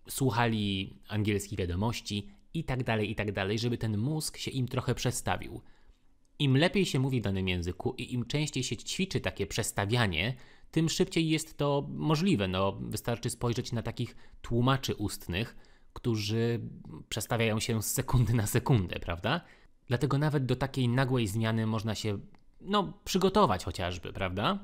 [SPEAKER 1] słuchali angielskich wiadomości i tak dalej, i tak dalej, żeby ten mózg się im trochę przestawił. Im lepiej się mówi w danym języku i im częściej się ćwiczy takie przestawianie, tym szybciej jest to możliwe. No, wystarczy spojrzeć na takich tłumaczy ustnych, którzy przestawiają się z sekundy na sekundę, prawda? Dlatego nawet do takiej nagłej zmiany można się, no, przygotować chociażby, prawda?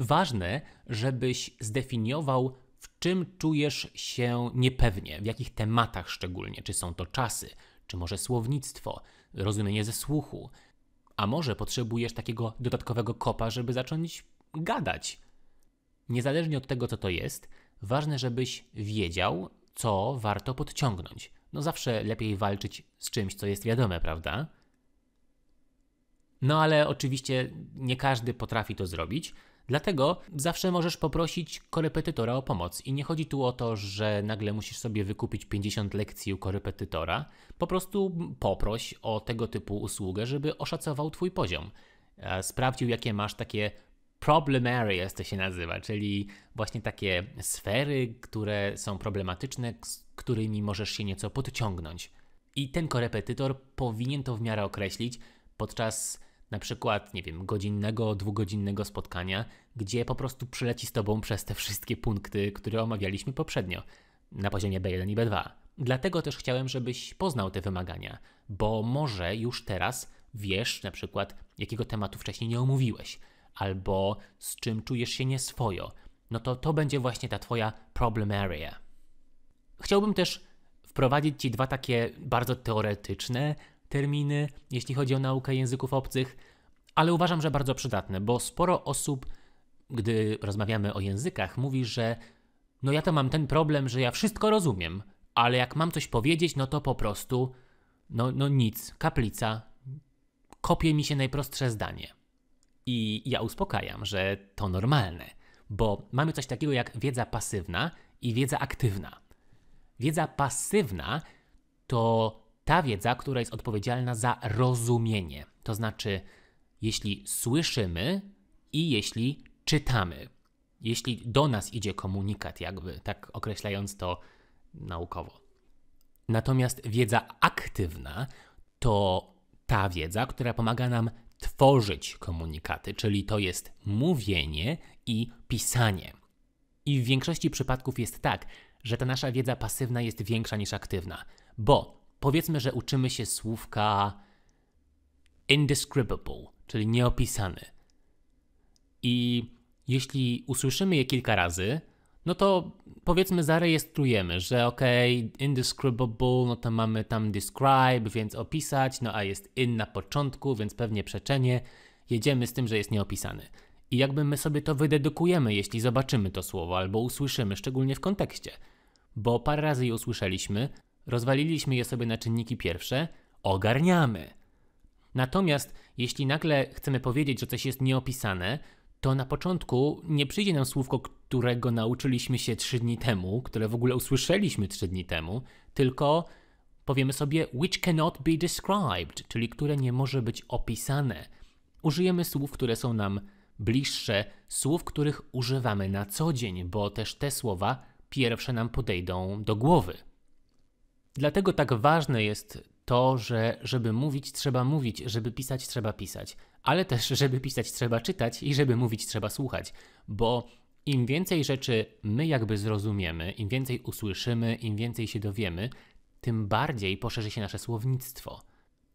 [SPEAKER 1] Ważne, żebyś zdefiniował, w czym czujesz się niepewnie, w jakich tematach szczególnie, czy są to czasy, czy może słownictwo, rozumienie ze słuchu, a może potrzebujesz takiego dodatkowego kopa, żeby zacząć gadać. Niezależnie od tego, co to jest, ważne, żebyś wiedział, co warto podciągnąć. No zawsze lepiej walczyć z czymś, co jest wiadome, prawda? No ale oczywiście nie każdy potrafi to zrobić, dlatego zawsze możesz poprosić korepetytora o pomoc. I nie chodzi tu o to, że nagle musisz sobie wykupić 50 lekcji u korepetytora. Po prostu poproś o tego typu usługę, żeby oszacował twój poziom. E, sprawdził, jakie masz takie problem areas to się nazywa, czyli właśnie takie sfery, które są problematyczne, z którymi możesz się nieco podciągnąć. I ten korepetytor powinien to w miarę określić podczas na przykład, nie wiem, godzinnego, dwugodzinnego spotkania, gdzie po prostu przyleci z tobą przez te wszystkie punkty, które omawialiśmy poprzednio na poziomie B1 i B2. Dlatego też chciałem, żebyś poznał te wymagania, bo może już teraz wiesz na przykład, jakiego tematu wcześniej nie omówiłeś albo z czym czujesz się nieswojo, no to to będzie właśnie ta Twoja problem area. Chciałbym też wprowadzić Ci dwa takie bardzo teoretyczne terminy, jeśli chodzi o naukę języków obcych, ale uważam, że bardzo przydatne, bo sporo osób, gdy rozmawiamy o językach, mówi, że no ja to mam ten problem, że ja wszystko rozumiem, ale jak mam coś powiedzieć, no to po prostu no, no nic, kaplica, kopie mi się najprostsze zdanie. I ja uspokajam, że to normalne, bo mamy coś takiego jak wiedza pasywna i wiedza aktywna. Wiedza pasywna to ta wiedza, która jest odpowiedzialna za rozumienie. To znaczy, jeśli słyszymy i jeśli czytamy, jeśli do nas idzie komunikat, jakby tak określając to naukowo. Natomiast wiedza aktywna to ta wiedza, która pomaga nam tworzyć komunikaty, czyli to jest mówienie i pisanie. I w większości przypadków jest tak, że ta nasza wiedza pasywna jest większa niż aktywna, bo powiedzmy, że uczymy się słówka indescribable, czyli nieopisany. I jeśli usłyszymy je kilka razy, no to powiedzmy zarejestrujemy, że ok, indescribable, no to mamy tam describe, więc opisać, no a jest in na początku, więc pewnie przeczenie, jedziemy z tym, że jest nieopisany. I jakby my sobie to wydedukujemy, jeśli zobaczymy to słowo albo usłyszymy, szczególnie w kontekście. Bo parę razy je usłyszeliśmy, rozwaliliśmy je sobie na czynniki pierwsze, ogarniamy. Natomiast jeśli nagle chcemy powiedzieć, że coś jest nieopisane, to na początku nie przyjdzie nam słówko, którego nauczyliśmy się trzy dni temu, które w ogóle usłyszeliśmy trzy dni temu, tylko powiemy sobie which cannot be described, czyli które nie może być opisane. Użyjemy słów, które są nam bliższe, słów, których używamy na co dzień, bo też te słowa pierwsze nam podejdą do głowy. Dlatego tak ważne jest to, że żeby mówić trzeba mówić, żeby pisać trzeba pisać, ale też żeby pisać trzeba czytać i żeby mówić trzeba słuchać, bo im więcej rzeczy my jakby zrozumiemy, im więcej usłyszymy, im więcej się dowiemy, tym bardziej poszerzy się nasze słownictwo.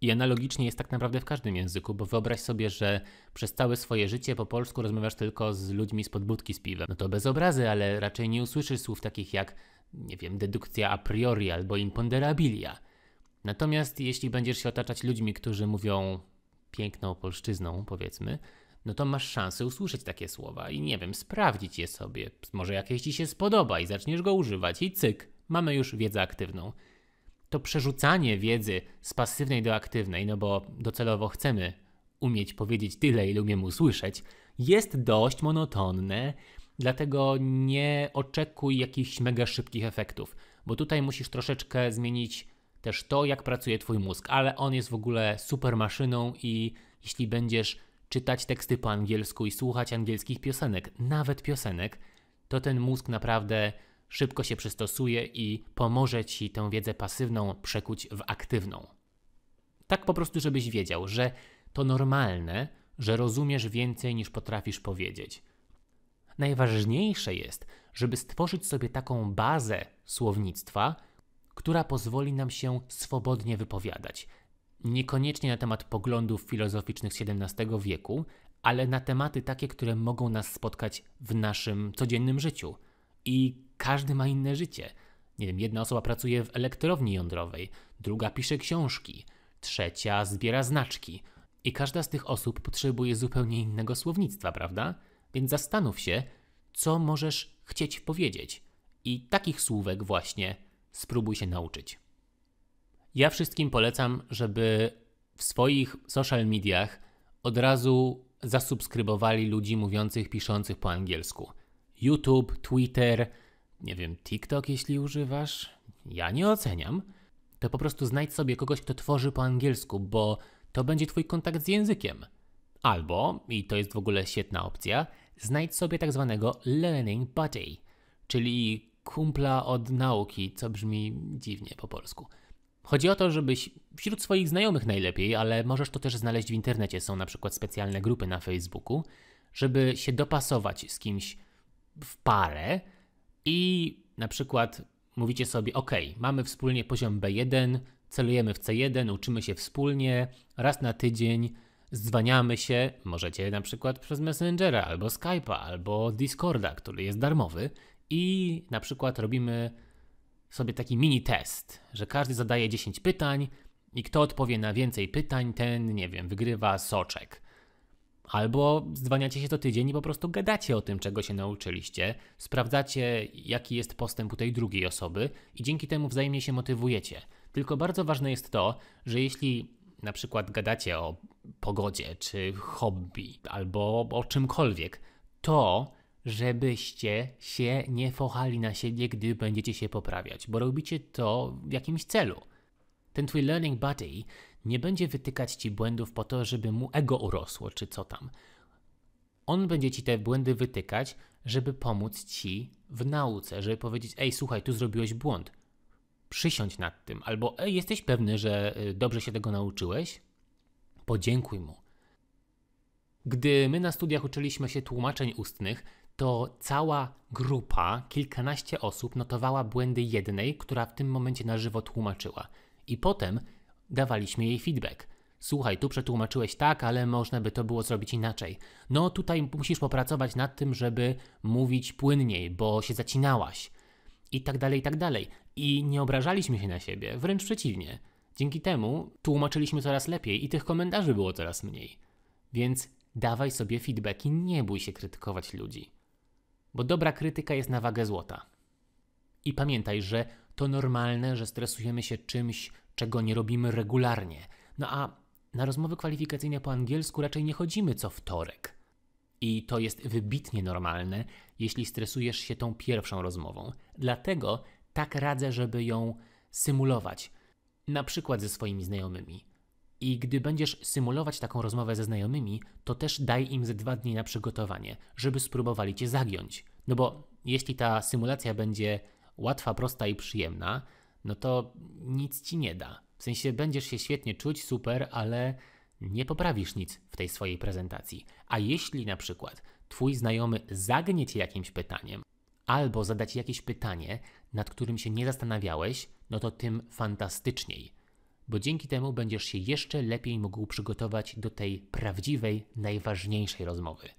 [SPEAKER 1] I analogicznie jest tak naprawdę w każdym języku, bo wyobraź sobie, że przez całe swoje życie po polsku rozmawiasz tylko z ludźmi z podbudki z piwem. No to bez obrazy, ale raczej nie usłyszysz słów takich jak, nie wiem, dedukcja a priori albo imponderabilia. Natomiast jeśli będziesz się otaczać ludźmi, którzy mówią piękną polszczyzną, powiedzmy, no to masz szansę usłyszeć takie słowa i nie wiem, sprawdzić je sobie. Może jakieś ci się spodoba i zaczniesz go używać i cyk, mamy już wiedzę aktywną. To przerzucanie wiedzy z pasywnej do aktywnej, no bo docelowo chcemy umieć powiedzieć tyle, ile umiem usłyszeć, jest dość monotonne, dlatego nie oczekuj jakichś mega szybkich efektów, bo tutaj musisz troszeczkę zmienić też to, jak pracuje twój mózg, ale on jest w ogóle super maszyną i jeśli będziesz czytać teksty po angielsku i słuchać angielskich piosenek, nawet piosenek, to ten mózg naprawdę szybko się przystosuje i pomoże ci tę wiedzę pasywną przekuć w aktywną. Tak po prostu, żebyś wiedział, że to normalne, że rozumiesz więcej niż potrafisz powiedzieć. Najważniejsze jest, żeby stworzyć sobie taką bazę słownictwa, która pozwoli nam się swobodnie wypowiadać, niekoniecznie na temat poglądów filozoficznych XVII wieku, ale na tematy takie, które mogą nas spotkać w naszym codziennym życiu. I każdy ma inne życie. Nie wiem, jedna osoba pracuje w elektrowni jądrowej, druga pisze książki, trzecia zbiera znaczki. I każda z tych osób potrzebuje zupełnie innego słownictwa, prawda? Więc zastanów się, co możesz chcieć powiedzieć. I takich słówek właśnie spróbuj się nauczyć. Ja wszystkim polecam, żeby w swoich social mediach od razu zasubskrybowali ludzi mówiących, piszących po angielsku. YouTube, Twitter, nie wiem, TikTok, jeśli używasz. Ja nie oceniam. To po prostu znajdź sobie kogoś, kto tworzy po angielsku, bo to będzie twój kontakt z językiem. Albo, i to jest w ogóle świetna opcja, znajdź sobie tak zwanego learning buddy, czyli kumpla od nauki, co brzmi dziwnie po polsku. Chodzi o to, żebyś wśród swoich znajomych najlepiej, ale możesz to też znaleźć w internecie. Są na przykład specjalne grupy na Facebooku, żeby się dopasować z kimś w parę i na przykład mówicie sobie: OK, mamy wspólnie poziom B1, celujemy w C1, uczymy się wspólnie, raz na tydzień zdzwaniamy się, możecie na przykład przez Messengera, albo Skype'a, albo Discorda, który jest darmowy, i na przykład robimy sobie taki mini test, że każdy zadaje 10 pytań i kto odpowie na więcej pytań, ten, nie wiem, wygrywa soczek. Albo zdwaniacie się to tydzień i po prostu gadacie o tym, czego się nauczyliście, sprawdzacie, jaki jest postęp u tej drugiej osoby i dzięki temu wzajemnie się motywujecie. Tylko bardzo ważne jest to, że jeśli na przykład gadacie o pogodzie, czy hobby, albo o czymkolwiek, to żebyście się nie fochali na siebie, gdy będziecie się poprawiać, bo robicie to w jakimś celu. Ten twój learning buddy nie będzie wytykać ci błędów po to, żeby mu ego urosło, czy co tam. On będzie ci te błędy wytykać, żeby pomóc ci w nauce, żeby powiedzieć: Ej, słuchaj, tu zrobiłeś błąd. Przysiądź nad tym, albo Ej, jesteś pewny, że y, dobrze się tego nauczyłeś? Podziękuj mu. Gdy my na studiach uczyliśmy się tłumaczeń ustnych, to cała grupa, kilkanaście osób, notowała błędy jednej, która w tym momencie na żywo tłumaczyła. I potem dawaliśmy jej feedback. Słuchaj, tu przetłumaczyłeś tak, ale można by to było zrobić inaczej. No tutaj musisz popracować nad tym, żeby mówić płynniej, bo się zacinałaś. I tak dalej, i tak dalej. I nie obrażaliśmy się na siebie, wręcz przeciwnie. Dzięki temu tłumaczyliśmy coraz lepiej i tych komentarzy było coraz mniej. Więc dawaj sobie feedback i nie bój się krytykować ludzi bo dobra krytyka jest na wagę złota. I pamiętaj, że to normalne, że stresujemy się czymś, czego nie robimy regularnie. No a na rozmowy kwalifikacyjne po angielsku raczej nie chodzimy co wtorek. I to jest wybitnie normalne, jeśli stresujesz się tą pierwszą rozmową. Dlatego tak radzę, żeby ją symulować, na przykład ze swoimi znajomymi. I gdy będziesz symulować taką rozmowę ze znajomymi, to też daj im ze dwa dni na przygotowanie, żeby spróbowali cię zagiąć. No bo jeśli ta symulacja będzie łatwa, prosta i przyjemna, no to nic ci nie da. W sensie będziesz się świetnie czuć, super, ale nie poprawisz nic w tej swojej prezentacji. A jeśli na przykład twój znajomy zagnie cię jakimś pytaniem, albo ci jakieś pytanie, nad którym się nie zastanawiałeś, no to tym fantastyczniej bo dzięki temu będziesz się jeszcze lepiej mógł przygotować do tej prawdziwej, najważniejszej rozmowy.